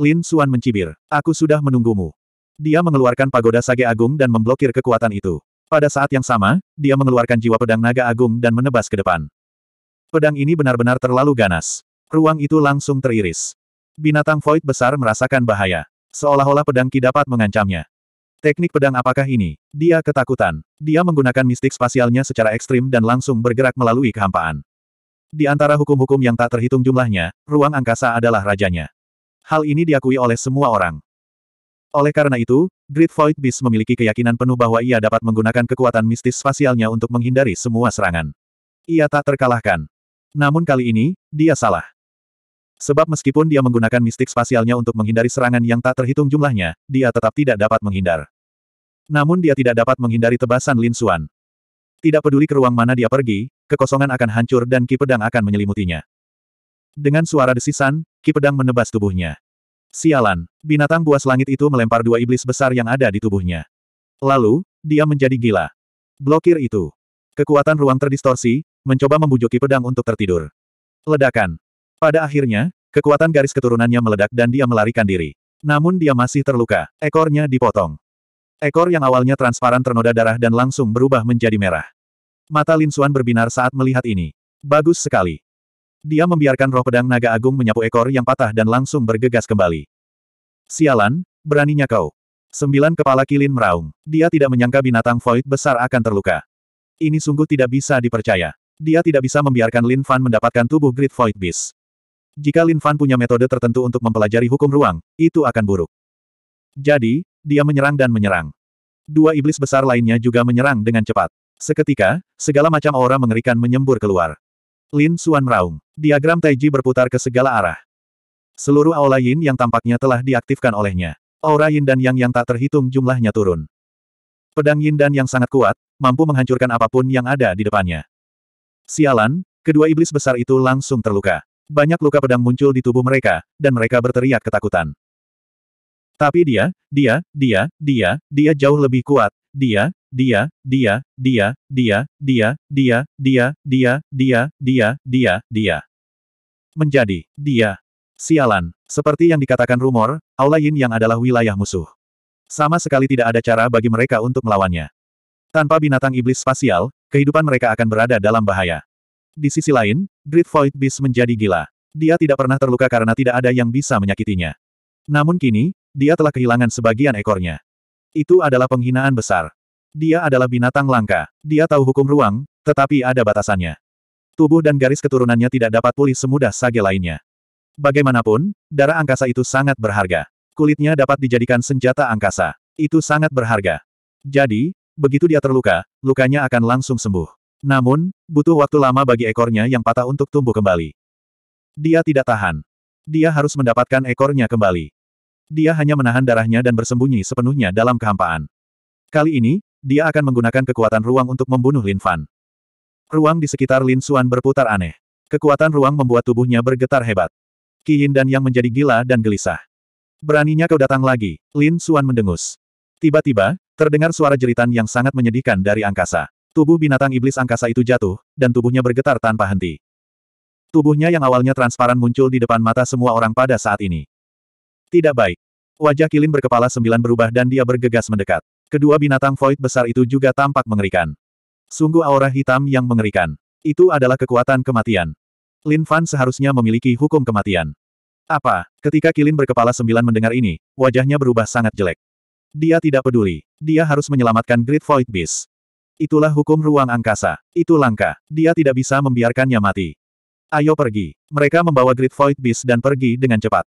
Lin Suan mencibir. Aku sudah menunggumu. Dia mengeluarkan pagoda sage agung dan memblokir kekuatan itu. Pada saat yang sama, dia mengeluarkan jiwa pedang naga agung dan menebas ke depan. Pedang ini benar-benar terlalu ganas. Ruang itu langsung teriris. Binatang void besar merasakan bahaya. Seolah-olah pedang ki dapat mengancamnya. Teknik pedang apakah ini? Dia ketakutan. Dia menggunakan mistik spasialnya secara ekstrim dan langsung bergerak melalui kehampaan. Di antara hukum-hukum yang tak terhitung jumlahnya, ruang angkasa adalah rajanya. Hal ini diakui oleh semua orang. Oleh karena itu, Great Void Beast memiliki keyakinan penuh bahwa ia dapat menggunakan kekuatan mistis spasialnya untuk menghindari semua serangan. Ia tak terkalahkan. Namun kali ini, dia salah. Sebab meskipun dia menggunakan mistik spasialnya untuk menghindari serangan yang tak terhitung jumlahnya, dia tetap tidak dapat menghindar. Namun dia tidak dapat menghindari tebasan Lin Xuan. Tidak peduli ke ruang mana dia pergi, kekosongan akan hancur dan ki pedang akan menyelimutinya. Dengan suara desisan, ki pedang menebas tubuhnya. Sialan, binatang buas langit itu melempar dua iblis besar yang ada di tubuhnya. Lalu, dia menjadi gila. Blokir itu. Kekuatan ruang terdistorsi, mencoba membujuk ki pedang untuk tertidur. Ledakan. Pada akhirnya, kekuatan garis keturunannya meledak dan dia melarikan diri. Namun dia masih terluka, ekornya dipotong. Ekor yang awalnya transparan ternoda darah dan langsung berubah menjadi merah. Mata Lin Xuan berbinar saat melihat ini. Bagus sekali. Dia membiarkan roh pedang naga agung menyapu ekor yang patah dan langsung bergegas kembali. Sialan, beraninya kau. Sembilan kepala kilin meraung. Dia tidak menyangka binatang void besar akan terluka. Ini sungguh tidak bisa dipercaya. Dia tidak bisa membiarkan Lin Fan mendapatkan tubuh Great Void Beast. Jika Lin Fan punya metode tertentu untuk mempelajari hukum ruang, itu akan buruk. Jadi, dia menyerang dan menyerang. Dua iblis besar lainnya juga menyerang dengan cepat. Seketika, segala macam aura mengerikan menyembur keluar. Lin Suan meraung. Diagram Taiji berputar ke segala arah. Seluruh aula Yin yang tampaknya telah diaktifkan olehnya. Aura Yin dan Yang yang tak terhitung jumlahnya turun. Pedang Yin dan Yang sangat kuat, mampu menghancurkan apapun yang ada di depannya. Sialan, kedua iblis besar itu langsung terluka. Banyak luka pedang muncul di tubuh mereka, dan mereka berteriak ketakutan. Tapi dia, dia, dia, dia, dia jauh lebih kuat. Dia, dia, dia, dia, dia, dia, dia, dia, dia, dia, dia, dia, dia. Menjadi, dia. Sialan. Seperti yang dikatakan rumor, Aula Yin yang adalah wilayah musuh. Sama sekali tidak ada cara bagi mereka untuk melawannya. Tanpa binatang iblis spasial, kehidupan mereka akan berada dalam bahaya. Di sisi lain, Great Void Beast menjadi gila. Dia tidak pernah terluka karena tidak ada yang bisa menyakitinya. Namun kini, dia telah kehilangan sebagian ekornya. Itu adalah penghinaan besar. Dia adalah binatang langka. Dia tahu hukum ruang, tetapi ada batasannya. Tubuh dan garis keturunannya tidak dapat pulih semudah sage lainnya. Bagaimanapun, darah angkasa itu sangat berharga. Kulitnya dapat dijadikan senjata angkasa. Itu sangat berharga. Jadi, begitu dia terluka, lukanya akan langsung sembuh. Namun, butuh waktu lama bagi ekornya yang patah untuk tumbuh kembali. Dia tidak tahan. Dia harus mendapatkan ekornya kembali. Dia hanya menahan darahnya dan bersembunyi sepenuhnya dalam kehampaan. Kali ini, dia akan menggunakan kekuatan ruang untuk membunuh Lin Fan. Ruang di sekitar Lin Xuan berputar aneh. Kekuatan ruang membuat tubuhnya bergetar hebat. Yin dan Yang menjadi gila dan gelisah. Beraninya kau datang lagi, Lin Xuan mendengus. Tiba-tiba, terdengar suara jeritan yang sangat menyedihkan dari angkasa. Tubuh binatang iblis angkasa itu jatuh, dan tubuhnya bergetar tanpa henti. Tubuhnya yang awalnya transparan muncul di depan mata semua orang pada saat ini. Tidak baik. Wajah Kilin berkepala sembilan berubah dan dia bergegas mendekat. Kedua binatang void besar itu juga tampak mengerikan. Sungguh aura hitam yang mengerikan. Itu adalah kekuatan kematian. Lin Fan seharusnya memiliki hukum kematian. Apa? Ketika Kilin berkepala sembilan mendengar ini, wajahnya berubah sangat jelek. Dia tidak peduli. Dia harus menyelamatkan Great Void Beast. Itulah hukum ruang angkasa. Itu langka. Dia tidak bisa membiarkannya mati. Ayo pergi. Mereka membawa Great Void Beast dan pergi dengan cepat.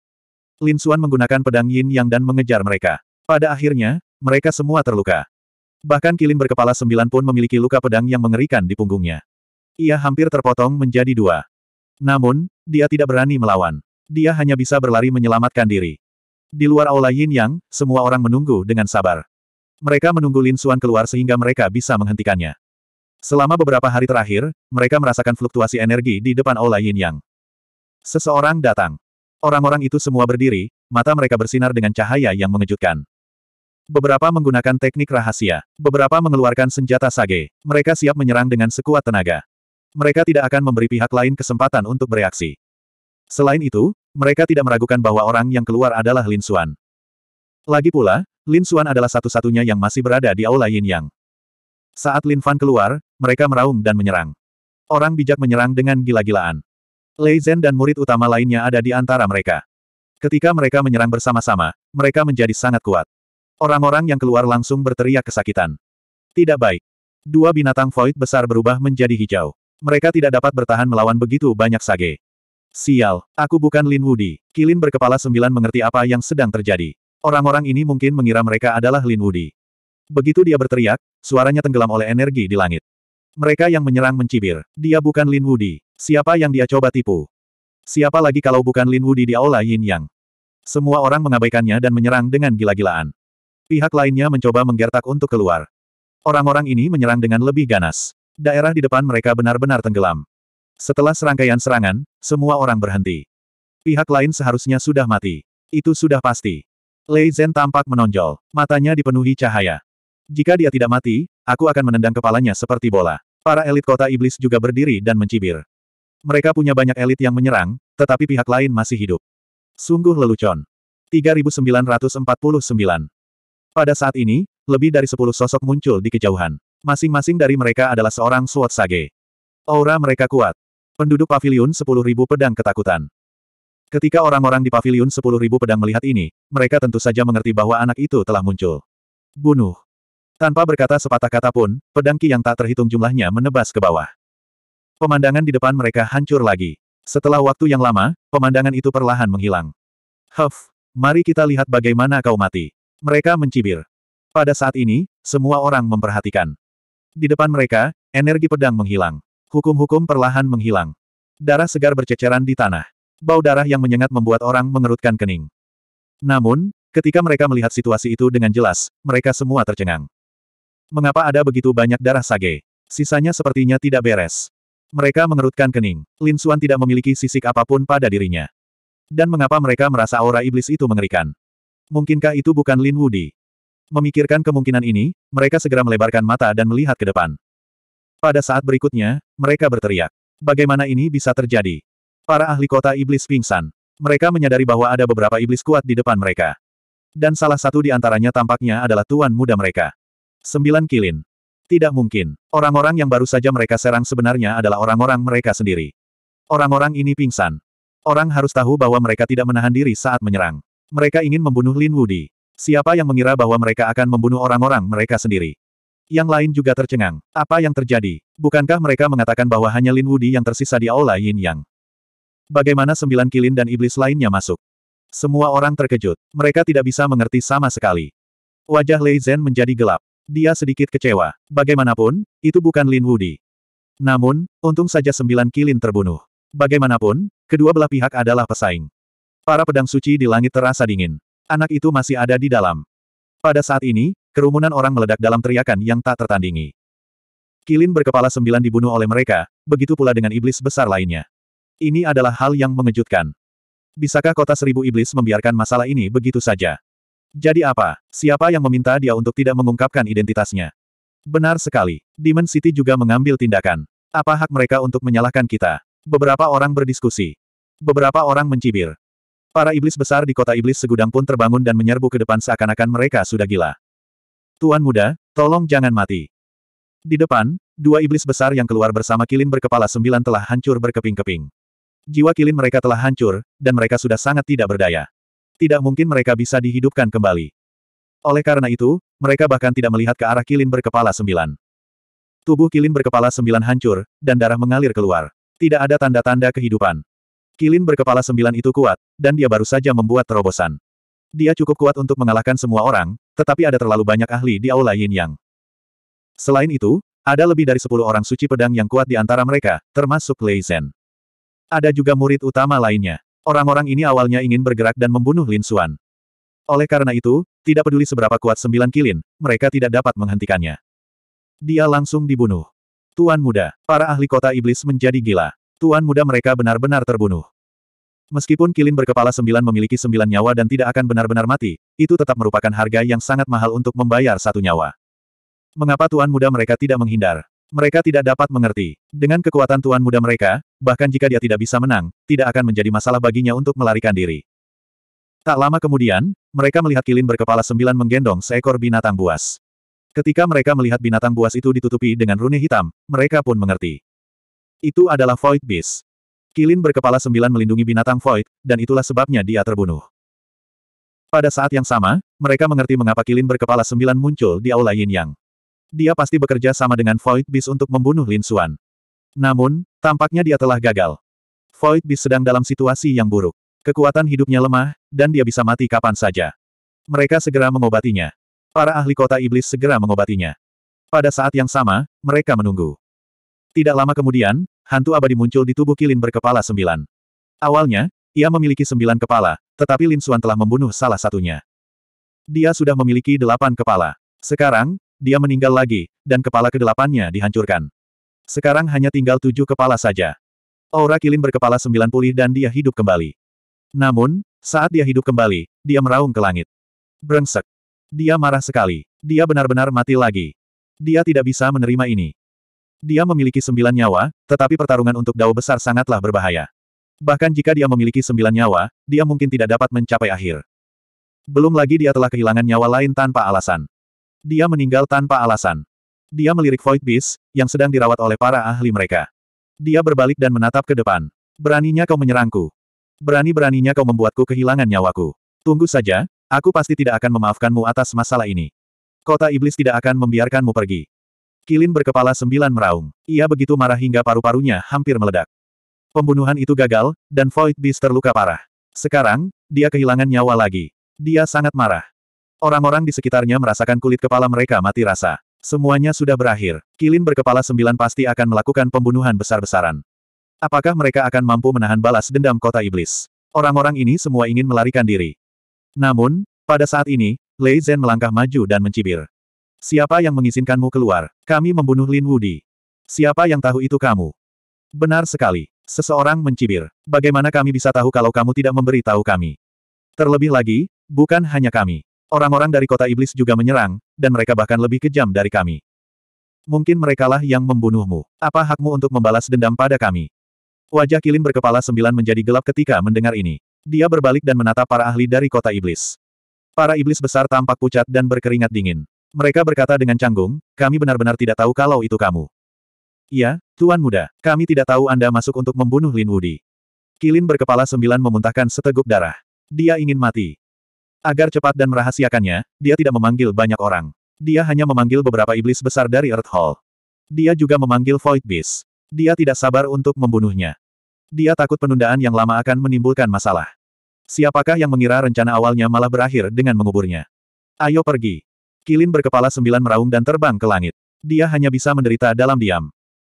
Lin Suan menggunakan pedang Yin Yang dan mengejar mereka. Pada akhirnya, mereka semua terluka. Bahkan kilin berkepala sembilan pun memiliki luka pedang yang mengerikan di punggungnya. Ia hampir terpotong menjadi dua. Namun, dia tidak berani melawan. Dia hanya bisa berlari menyelamatkan diri. Di luar aula Yin Yang, semua orang menunggu dengan sabar. Mereka menunggu Lin Suan keluar sehingga mereka bisa menghentikannya. Selama beberapa hari terakhir, mereka merasakan fluktuasi energi di depan aula Yin Yang. Seseorang datang. Orang-orang itu semua berdiri, mata mereka bersinar dengan cahaya yang mengejutkan. Beberapa menggunakan teknik rahasia, beberapa mengeluarkan senjata sage. Mereka siap menyerang dengan sekuat tenaga. Mereka tidak akan memberi pihak lain kesempatan untuk bereaksi. Selain itu, mereka tidak meragukan bahwa orang yang keluar adalah Lin Xuan. Lagi pula, Lin Xuan adalah satu-satunya yang masih berada di Aula Yin Yang. Saat Lin Fan keluar, mereka meraung dan menyerang. Orang bijak menyerang dengan gila-gilaan. Lei Zhen dan murid utama lainnya ada di antara mereka. Ketika mereka menyerang bersama-sama, mereka menjadi sangat kuat. Orang-orang yang keluar langsung berteriak kesakitan. Tidak baik. Dua binatang void besar berubah menjadi hijau. Mereka tidak dapat bertahan melawan begitu banyak sage. Sial, aku bukan Lin Wudi. Kilin berkepala sembilan mengerti apa yang sedang terjadi. Orang-orang ini mungkin mengira mereka adalah Lin Wudi. Begitu dia berteriak, suaranya tenggelam oleh energi di langit. Mereka yang menyerang mencibir. Dia bukan Lin Wudi. Siapa yang dia coba tipu? Siapa lagi kalau bukan Lin Wudi di Aula Yin Yang? Semua orang mengabaikannya dan menyerang dengan gila-gilaan. Pihak lainnya mencoba menggertak untuk keluar. Orang-orang ini menyerang dengan lebih ganas. Daerah di depan mereka benar-benar tenggelam. Setelah serangkaian serangan, semua orang berhenti. Pihak lain seharusnya sudah mati. Itu sudah pasti. Lei Zhen tampak menonjol. Matanya dipenuhi cahaya. Jika dia tidak mati, aku akan menendang kepalanya seperti bola. Para elit kota iblis juga berdiri dan mencibir. Mereka punya banyak elit yang menyerang, tetapi pihak lain masih hidup. Sungguh lelucon. 3949 Pada saat ini, lebih dari sepuluh sosok muncul di kejauhan. Masing-masing dari mereka adalah seorang suot Sage. Aura mereka kuat. Penduduk pavilion 10.000 pedang ketakutan. Ketika orang-orang di pavilion 10.000 pedang melihat ini, mereka tentu saja mengerti bahwa anak itu telah muncul. Bunuh. Tanpa berkata sepatah kata pun, pedangki yang tak terhitung jumlahnya menebas ke bawah. Pemandangan di depan mereka hancur lagi. Setelah waktu yang lama, pemandangan itu perlahan menghilang. Huff, mari kita lihat bagaimana kau mati. Mereka mencibir. Pada saat ini, semua orang memperhatikan. Di depan mereka, energi pedang menghilang. Hukum-hukum perlahan menghilang. Darah segar berceceran di tanah. Bau darah yang menyengat membuat orang mengerutkan kening. Namun, ketika mereka melihat situasi itu dengan jelas, mereka semua tercengang. Mengapa ada begitu banyak darah sage? Sisanya sepertinya tidak beres. Mereka mengerutkan kening. Lin Xuan tidak memiliki sisik apapun pada dirinya. Dan mengapa mereka merasa aura iblis itu mengerikan? Mungkinkah itu bukan Lin Wudi? Memikirkan kemungkinan ini, mereka segera melebarkan mata dan melihat ke depan. Pada saat berikutnya, mereka berteriak. Bagaimana ini bisa terjadi? Para ahli kota iblis pingsan. Mereka menyadari bahwa ada beberapa iblis kuat di depan mereka. Dan salah satu di antaranya tampaknya adalah tuan muda mereka. Sembilan kilin. Tidak mungkin. Orang-orang yang baru saja mereka serang sebenarnya adalah orang-orang mereka sendiri. Orang-orang ini pingsan. Orang harus tahu bahwa mereka tidak menahan diri saat menyerang. Mereka ingin membunuh Lin Wudi. Siapa yang mengira bahwa mereka akan membunuh orang-orang mereka sendiri? Yang lain juga tercengang. Apa yang terjadi? Bukankah mereka mengatakan bahwa hanya Lin Wudi yang tersisa di Aula Yin Yang? Bagaimana sembilan kilin dan iblis lainnya masuk? Semua orang terkejut. Mereka tidak bisa mengerti sama sekali. Wajah Lei Zhen menjadi gelap dia sedikit kecewa. Bagaimanapun, itu bukan Lin Wudi. Namun, untung saja sembilan kilin terbunuh. Bagaimanapun, kedua belah pihak adalah pesaing. Para pedang suci di langit terasa dingin. Anak itu masih ada di dalam. Pada saat ini, kerumunan orang meledak dalam teriakan yang tak tertandingi. Kilin berkepala sembilan dibunuh oleh mereka, begitu pula dengan iblis besar lainnya. Ini adalah hal yang mengejutkan. Bisakah kota seribu iblis membiarkan masalah ini begitu saja? Jadi apa? Siapa yang meminta dia untuk tidak mengungkapkan identitasnya? Benar sekali. Demon City juga mengambil tindakan. Apa hak mereka untuk menyalahkan kita? Beberapa orang berdiskusi. Beberapa orang mencibir. Para iblis besar di kota iblis segudang pun terbangun dan menyerbu ke depan seakan-akan mereka sudah gila. Tuan muda, tolong jangan mati. Di depan, dua iblis besar yang keluar bersama kilin berkepala sembilan telah hancur berkeping-keping. Jiwa kilin mereka telah hancur, dan mereka sudah sangat tidak berdaya tidak mungkin mereka bisa dihidupkan kembali. Oleh karena itu, mereka bahkan tidak melihat ke arah kilin berkepala sembilan. Tubuh kilin berkepala sembilan hancur, dan darah mengalir keluar. Tidak ada tanda-tanda kehidupan. Kilin berkepala sembilan itu kuat, dan dia baru saja membuat terobosan. Dia cukup kuat untuk mengalahkan semua orang, tetapi ada terlalu banyak ahli di Aula Yin Yang. Selain itu, ada lebih dari sepuluh orang suci pedang yang kuat di antara mereka, termasuk Lei Zhen. Ada juga murid utama lainnya. Orang-orang ini awalnya ingin bergerak dan membunuh Lin Xuan. Oleh karena itu, tidak peduli seberapa kuat sembilan kilin, mereka tidak dapat menghentikannya. Dia langsung dibunuh. Tuan muda, para ahli kota iblis menjadi gila. Tuan muda mereka benar-benar terbunuh. Meskipun kilin berkepala sembilan memiliki sembilan nyawa dan tidak akan benar-benar mati, itu tetap merupakan harga yang sangat mahal untuk membayar satu nyawa. Mengapa tuan muda mereka tidak menghindar? Mereka tidak dapat mengerti. Dengan kekuatan tuan muda mereka, bahkan jika dia tidak bisa menang, tidak akan menjadi masalah baginya untuk melarikan diri. Tak lama kemudian, mereka melihat Kilin berkepala sembilan menggendong seekor binatang buas. Ketika mereka melihat binatang buas itu ditutupi dengan rune hitam, mereka pun mengerti. Itu adalah Void Beast. Kilin berkepala sembilan melindungi binatang Void, dan itulah sebabnya dia terbunuh. Pada saat yang sama, mereka mengerti mengapa Kilin berkepala sembilan muncul di Aula Yin Yang. Dia pasti bekerja sama dengan Void Beast untuk membunuh Lin Xuan. Namun, tampaknya dia telah gagal. Void Beast sedang dalam situasi yang buruk. Kekuatan hidupnya lemah, dan dia bisa mati kapan saja. Mereka segera mengobatinya. Para ahli kota iblis segera mengobatinya. Pada saat yang sama, mereka menunggu. Tidak lama kemudian, hantu abadi muncul di tubuh Kilin berkepala sembilan. Awalnya, ia memiliki sembilan kepala, tetapi Lin Xuan telah membunuh salah satunya. Dia sudah memiliki delapan kepala. Sekarang, dia meninggal lagi, dan kepala kedelapannya dihancurkan. Sekarang hanya tinggal tujuh kepala saja. Aura Kilin berkepala sembilan pulih dan dia hidup kembali. Namun, saat dia hidup kembali, dia meraung ke langit. Brengsek. Dia marah sekali. Dia benar-benar mati lagi. Dia tidak bisa menerima ini. Dia memiliki sembilan nyawa, tetapi pertarungan untuk dao besar sangatlah berbahaya. Bahkan jika dia memiliki sembilan nyawa, dia mungkin tidak dapat mencapai akhir. Belum lagi dia telah kehilangan nyawa lain tanpa alasan. Dia meninggal tanpa alasan. Dia melirik Void Beast, yang sedang dirawat oleh para ahli mereka. Dia berbalik dan menatap ke depan. Beraninya kau menyerangku. Berani-beraninya kau membuatku kehilangan nyawaku. Tunggu saja, aku pasti tidak akan memaafkanmu atas masalah ini. Kota Iblis tidak akan membiarkanmu pergi. Kilin berkepala sembilan meraung. Ia begitu marah hingga paru-parunya hampir meledak. Pembunuhan itu gagal, dan Void Beast terluka parah. Sekarang, dia kehilangan nyawa lagi. Dia sangat marah. Orang-orang di sekitarnya merasakan kulit kepala mereka mati rasa. Semuanya sudah berakhir. Kilin berkepala sembilan pasti akan melakukan pembunuhan besar-besaran. Apakah mereka akan mampu menahan balas dendam kota iblis? Orang-orang ini semua ingin melarikan diri. Namun, pada saat ini, Lei Zhen melangkah maju dan mencibir. Siapa yang mengizinkanmu keluar? Kami membunuh Lin Wudi. Siapa yang tahu itu kamu? Benar sekali. Seseorang mencibir. Bagaimana kami bisa tahu kalau kamu tidak memberi tahu kami? Terlebih lagi, bukan hanya kami. Orang-orang dari kota iblis juga menyerang, dan mereka bahkan lebih kejam dari kami. Mungkin merekalah yang membunuhmu. Apa hakmu untuk membalas dendam pada kami? Wajah Kilin berkepala sembilan menjadi gelap ketika mendengar ini. Dia berbalik dan menatap para ahli dari kota iblis. Para iblis besar tampak pucat dan berkeringat dingin. Mereka berkata dengan canggung, kami benar-benar tidak tahu kalau itu kamu. Ya, Tuan Muda, kami tidak tahu Anda masuk untuk membunuh Lin Wudi. Kilin berkepala sembilan memuntahkan seteguk darah. Dia ingin mati. Agar cepat dan merahasiakannya, dia tidak memanggil banyak orang. Dia hanya memanggil beberapa iblis besar dari Earth Hall. Dia juga memanggil Void Beast. Dia tidak sabar untuk membunuhnya. Dia takut penundaan yang lama akan menimbulkan masalah. Siapakah yang mengira rencana awalnya malah berakhir dengan menguburnya? Ayo pergi. Kilin berkepala sembilan meraung dan terbang ke langit. Dia hanya bisa menderita dalam diam.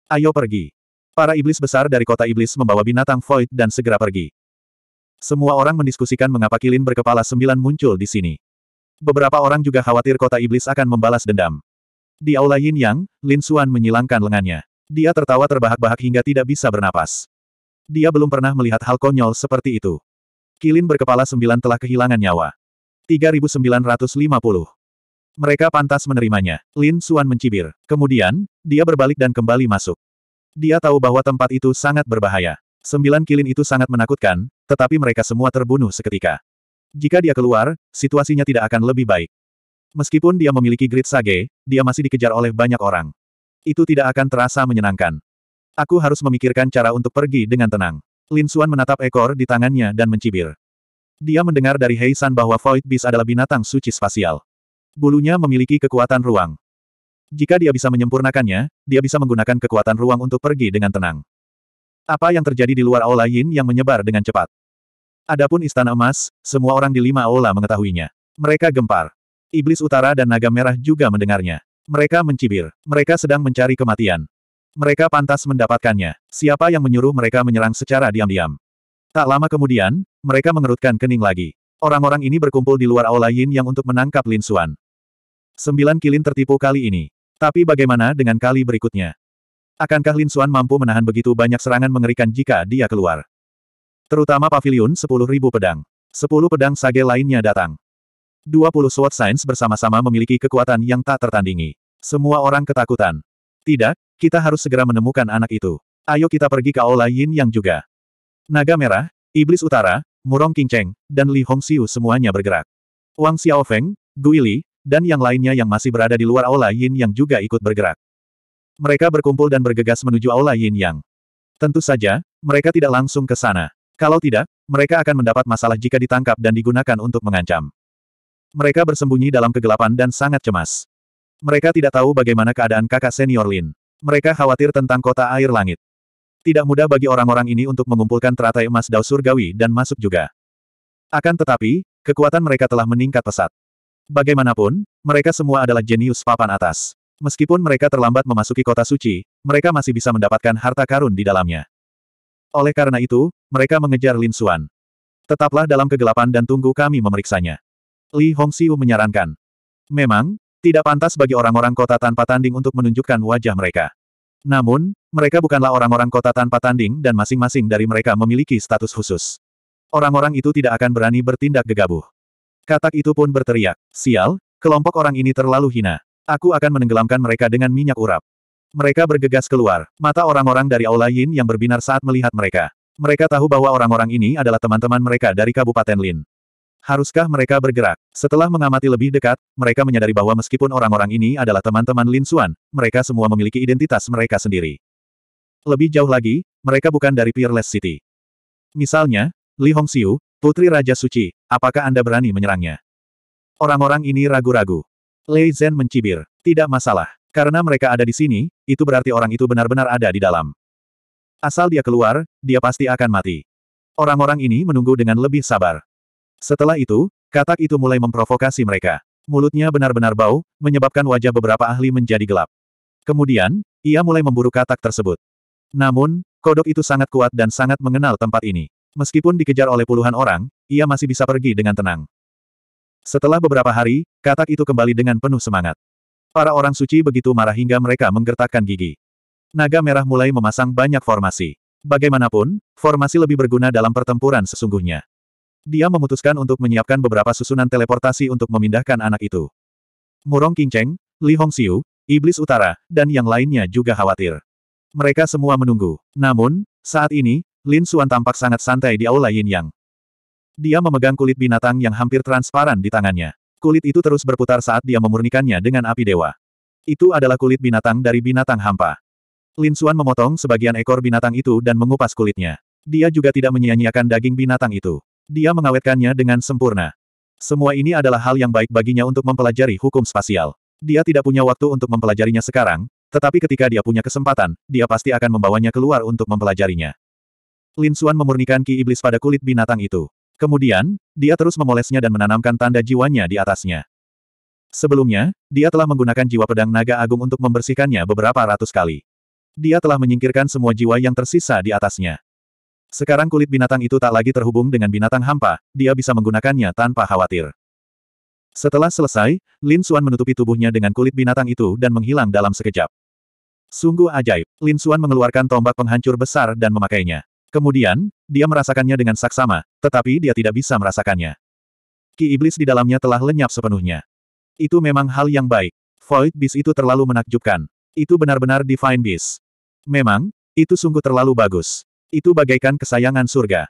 Ayo pergi. Para iblis besar dari kota iblis membawa binatang Void dan segera pergi. Semua orang mendiskusikan mengapa kilin berkepala sembilan muncul di sini. Beberapa orang juga khawatir kota iblis akan membalas dendam. Di aula Yin Yang, Lin Xuan menyilangkan lengannya. Dia tertawa terbahak-bahak hingga tidak bisa bernapas. Dia belum pernah melihat hal konyol seperti itu. Kilin berkepala sembilan telah kehilangan nyawa. 3950. Mereka pantas menerimanya. Lin Xuan mencibir. Kemudian, dia berbalik dan kembali masuk. Dia tahu bahwa tempat itu sangat berbahaya. Sembilan kilin itu sangat menakutkan, tetapi mereka semua terbunuh seketika. Jika dia keluar, situasinya tidak akan lebih baik. Meskipun dia memiliki grid sage, dia masih dikejar oleh banyak orang. Itu tidak akan terasa menyenangkan. Aku harus memikirkan cara untuk pergi dengan tenang. Lin Xuan menatap ekor di tangannya dan mencibir. Dia mendengar dari Hei San bahwa Void Beast adalah binatang suci spasial. Bulunya memiliki kekuatan ruang. Jika dia bisa menyempurnakannya, dia bisa menggunakan kekuatan ruang untuk pergi dengan tenang. Apa yang terjadi di luar aula Yin yang menyebar dengan cepat? Adapun istana emas, semua orang di lima aula mengetahuinya. Mereka gempar. Iblis utara dan naga merah juga mendengarnya. Mereka mencibir. Mereka sedang mencari kematian. Mereka pantas mendapatkannya. Siapa yang menyuruh mereka menyerang secara diam-diam? Tak lama kemudian, mereka mengerutkan kening lagi. Orang-orang ini berkumpul di luar aula Yin yang untuk menangkap Lin Xuan. Sembilan kilin tertipu kali ini. Tapi bagaimana dengan kali berikutnya? Akankah Lin Xuan mampu menahan begitu banyak serangan mengerikan jika dia keluar? Terutama pavilion 10.000 pedang. 10 pedang sage lainnya datang. 20 Sword science bersama-sama memiliki kekuatan yang tak tertandingi. Semua orang ketakutan. Tidak, kita harus segera menemukan anak itu. Ayo kita pergi ke Aula Yin Yang juga. Naga Merah, Iblis Utara, Murong Kinceng, dan Li Hong Hongxiu semuanya bergerak. Wang Xiaofeng, Gui Li, dan yang lainnya yang masih berada di luar Aula Yin Yang juga ikut bergerak. Mereka berkumpul dan bergegas menuju Aula Yin Yang. Tentu saja, mereka tidak langsung ke sana. Kalau tidak, mereka akan mendapat masalah jika ditangkap dan digunakan untuk mengancam. Mereka bersembunyi dalam kegelapan dan sangat cemas. Mereka tidak tahu bagaimana keadaan kakak senior Lin. Mereka khawatir tentang kota air langit. Tidak mudah bagi orang-orang ini untuk mengumpulkan teratai emas dao surgawi dan masuk juga. Akan tetapi, kekuatan mereka telah meningkat pesat. Bagaimanapun, mereka semua adalah jenius papan atas. Meskipun mereka terlambat memasuki kota suci, mereka masih bisa mendapatkan harta karun di dalamnya. Oleh karena itu, mereka mengejar Lin Xuan. Tetaplah dalam kegelapan dan tunggu kami memeriksanya. Li Hongxiu menyarankan. Memang, tidak pantas bagi orang-orang kota tanpa tanding untuk menunjukkan wajah mereka. Namun, mereka bukanlah orang-orang kota tanpa tanding dan masing-masing dari mereka memiliki status khusus. Orang-orang itu tidak akan berani bertindak gegabah. Katak itu pun berteriak, sial, kelompok orang ini terlalu hina. Aku akan menenggelamkan mereka dengan minyak urap. Mereka bergegas keluar. Mata orang-orang dari Aula Yin yang berbinar saat melihat mereka. Mereka tahu bahwa orang-orang ini adalah teman-teman mereka dari Kabupaten Lin. Haruskah mereka bergerak? Setelah mengamati lebih dekat, mereka menyadari bahwa meskipun orang-orang ini adalah teman-teman Lin Suan, mereka semua memiliki identitas mereka sendiri. Lebih jauh lagi, mereka bukan dari Peerless City. Misalnya, Li Hongxiu, Putri Raja Suci, apakah Anda berani menyerangnya? Orang-orang ini ragu-ragu. Lei Zhen mencibir. Tidak masalah. Karena mereka ada di sini, itu berarti orang itu benar-benar ada di dalam. Asal dia keluar, dia pasti akan mati. Orang-orang ini menunggu dengan lebih sabar. Setelah itu, katak itu mulai memprovokasi mereka. Mulutnya benar-benar bau, menyebabkan wajah beberapa ahli menjadi gelap. Kemudian, ia mulai memburu katak tersebut. Namun, kodok itu sangat kuat dan sangat mengenal tempat ini. Meskipun dikejar oleh puluhan orang, ia masih bisa pergi dengan tenang. Setelah beberapa hari, katak itu kembali dengan penuh semangat. Para orang suci begitu marah hingga mereka menggertakkan gigi. Naga Merah mulai memasang banyak formasi. Bagaimanapun, formasi lebih berguna dalam pertempuran sesungguhnya. Dia memutuskan untuk menyiapkan beberapa susunan teleportasi untuk memindahkan anak itu. Murong Qingcheng, Li Hongxiu, Iblis Utara, dan yang lainnya juga khawatir. Mereka semua menunggu. Namun, saat ini, Lin Suan tampak sangat santai di Aula Yin Yang. Dia memegang kulit binatang yang hampir transparan di tangannya. Kulit itu terus berputar saat dia memurnikannya dengan api dewa. Itu adalah kulit binatang dari binatang hampa. Lin Xuan memotong sebagian ekor binatang itu dan mengupas kulitnya. Dia juga tidak menyia-nyiakan daging binatang itu. Dia mengawetkannya dengan sempurna. Semua ini adalah hal yang baik baginya untuk mempelajari hukum spasial. Dia tidak punya waktu untuk mempelajarinya sekarang, tetapi ketika dia punya kesempatan, dia pasti akan membawanya keluar untuk mempelajarinya. Lin Xuan memurnikan ki iblis pada kulit binatang itu. Kemudian, dia terus memolesnya dan menanamkan tanda jiwanya di atasnya. Sebelumnya, dia telah menggunakan jiwa pedang naga agung untuk membersihkannya beberapa ratus kali. Dia telah menyingkirkan semua jiwa yang tersisa di atasnya. Sekarang kulit binatang itu tak lagi terhubung dengan binatang hampa, dia bisa menggunakannya tanpa khawatir. Setelah selesai, Lin Xuan menutupi tubuhnya dengan kulit binatang itu dan menghilang dalam sekejap. Sungguh ajaib, Lin Xuan mengeluarkan tombak penghancur besar dan memakainya. Kemudian, dia merasakannya dengan saksama, tetapi dia tidak bisa merasakannya. Ki iblis di dalamnya telah lenyap sepenuhnya. Itu memang hal yang baik. Void bis itu terlalu menakjubkan. Itu benar-benar Divine bis. Memang, itu sungguh terlalu bagus. Itu bagaikan kesayangan surga.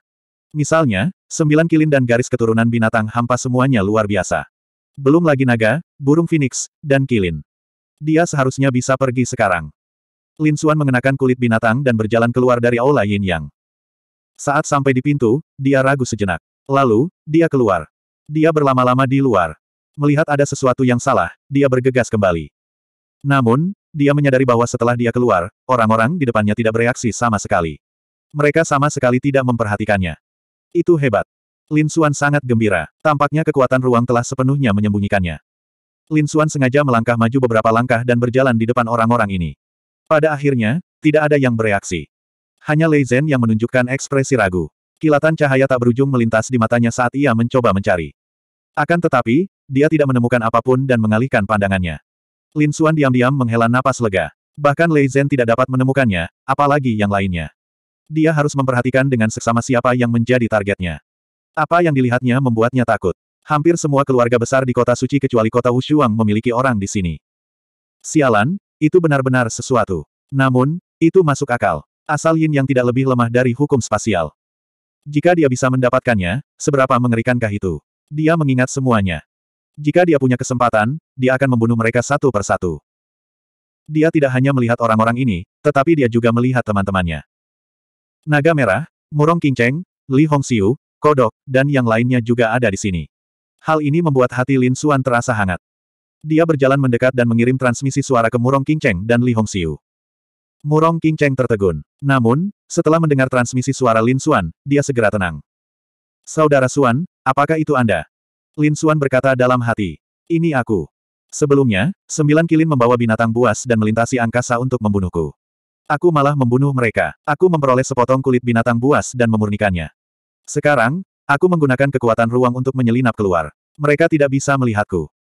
Misalnya, sembilan kilin dan garis keturunan binatang hampa semuanya luar biasa. Belum lagi naga, burung phoenix, dan kilin. Dia seharusnya bisa pergi sekarang. Lin Xuan mengenakan kulit binatang dan berjalan keluar dari aula Yin Yang. Saat sampai di pintu, dia ragu sejenak. Lalu, dia keluar. Dia berlama-lama di luar. Melihat ada sesuatu yang salah, dia bergegas kembali. Namun, dia menyadari bahwa setelah dia keluar, orang-orang di depannya tidak bereaksi sama sekali. Mereka sama sekali tidak memperhatikannya. Itu hebat. Lin Xuan sangat gembira. Tampaknya kekuatan ruang telah sepenuhnya menyembunyikannya. Lin Xuan sengaja melangkah maju beberapa langkah dan berjalan di depan orang-orang ini. Pada akhirnya, tidak ada yang bereaksi. Hanya Lei Zhen yang menunjukkan ekspresi ragu. Kilatan cahaya tak berujung melintas di matanya saat ia mencoba mencari. Akan tetapi, dia tidak menemukan apapun dan mengalihkan pandangannya. Lin Xuan diam-diam menghela napas lega. Bahkan Lei Zhen tidak dapat menemukannya, apalagi yang lainnya. Dia harus memperhatikan dengan seksama siapa yang menjadi targetnya. Apa yang dilihatnya membuatnya takut. Hampir semua keluarga besar di kota suci kecuali kota Wushuang memiliki orang di sini. Sialan, itu benar-benar sesuatu. Namun, itu masuk akal. Asal Yin yang tidak lebih lemah dari hukum spasial. Jika dia bisa mendapatkannya, seberapa mengerikankah itu? Dia mengingat semuanya. Jika dia punya kesempatan, dia akan membunuh mereka satu persatu. Dia tidak hanya melihat orang-orang ini, tetapi dia juga melihat teman-temannya. Naga Merah, Murong Kinceng, Li Hongxiu, Kodok, dan yang lainnya juga ada di sini. Hal ini membuat hati Lin Xuan terasa hangat. Dia berjalan mendekat dan mengirim transmisi suara ke Murong Kinceng dan Li Hongxiu. Murong King Cheng tertegun. Namun, setelah mendengar transmisi suara Lin Xuan, dia segera tenang. Saudara Xuan, apakah itu Anda? Lin Xuan berkata dalam hati. Ini aku. Sebelumnya, sembilan kilin membawa binatang buas dan melintasi angkasa untuk membunuhku. Aku malah membunuh mereka. Aku memperoleh sepotong kulit binatang buas dan memurnikannya. Sekarang, aku menggunakan kekuatan ruang untuk menyelinap keluar. Mereka tidak bisa melihatku.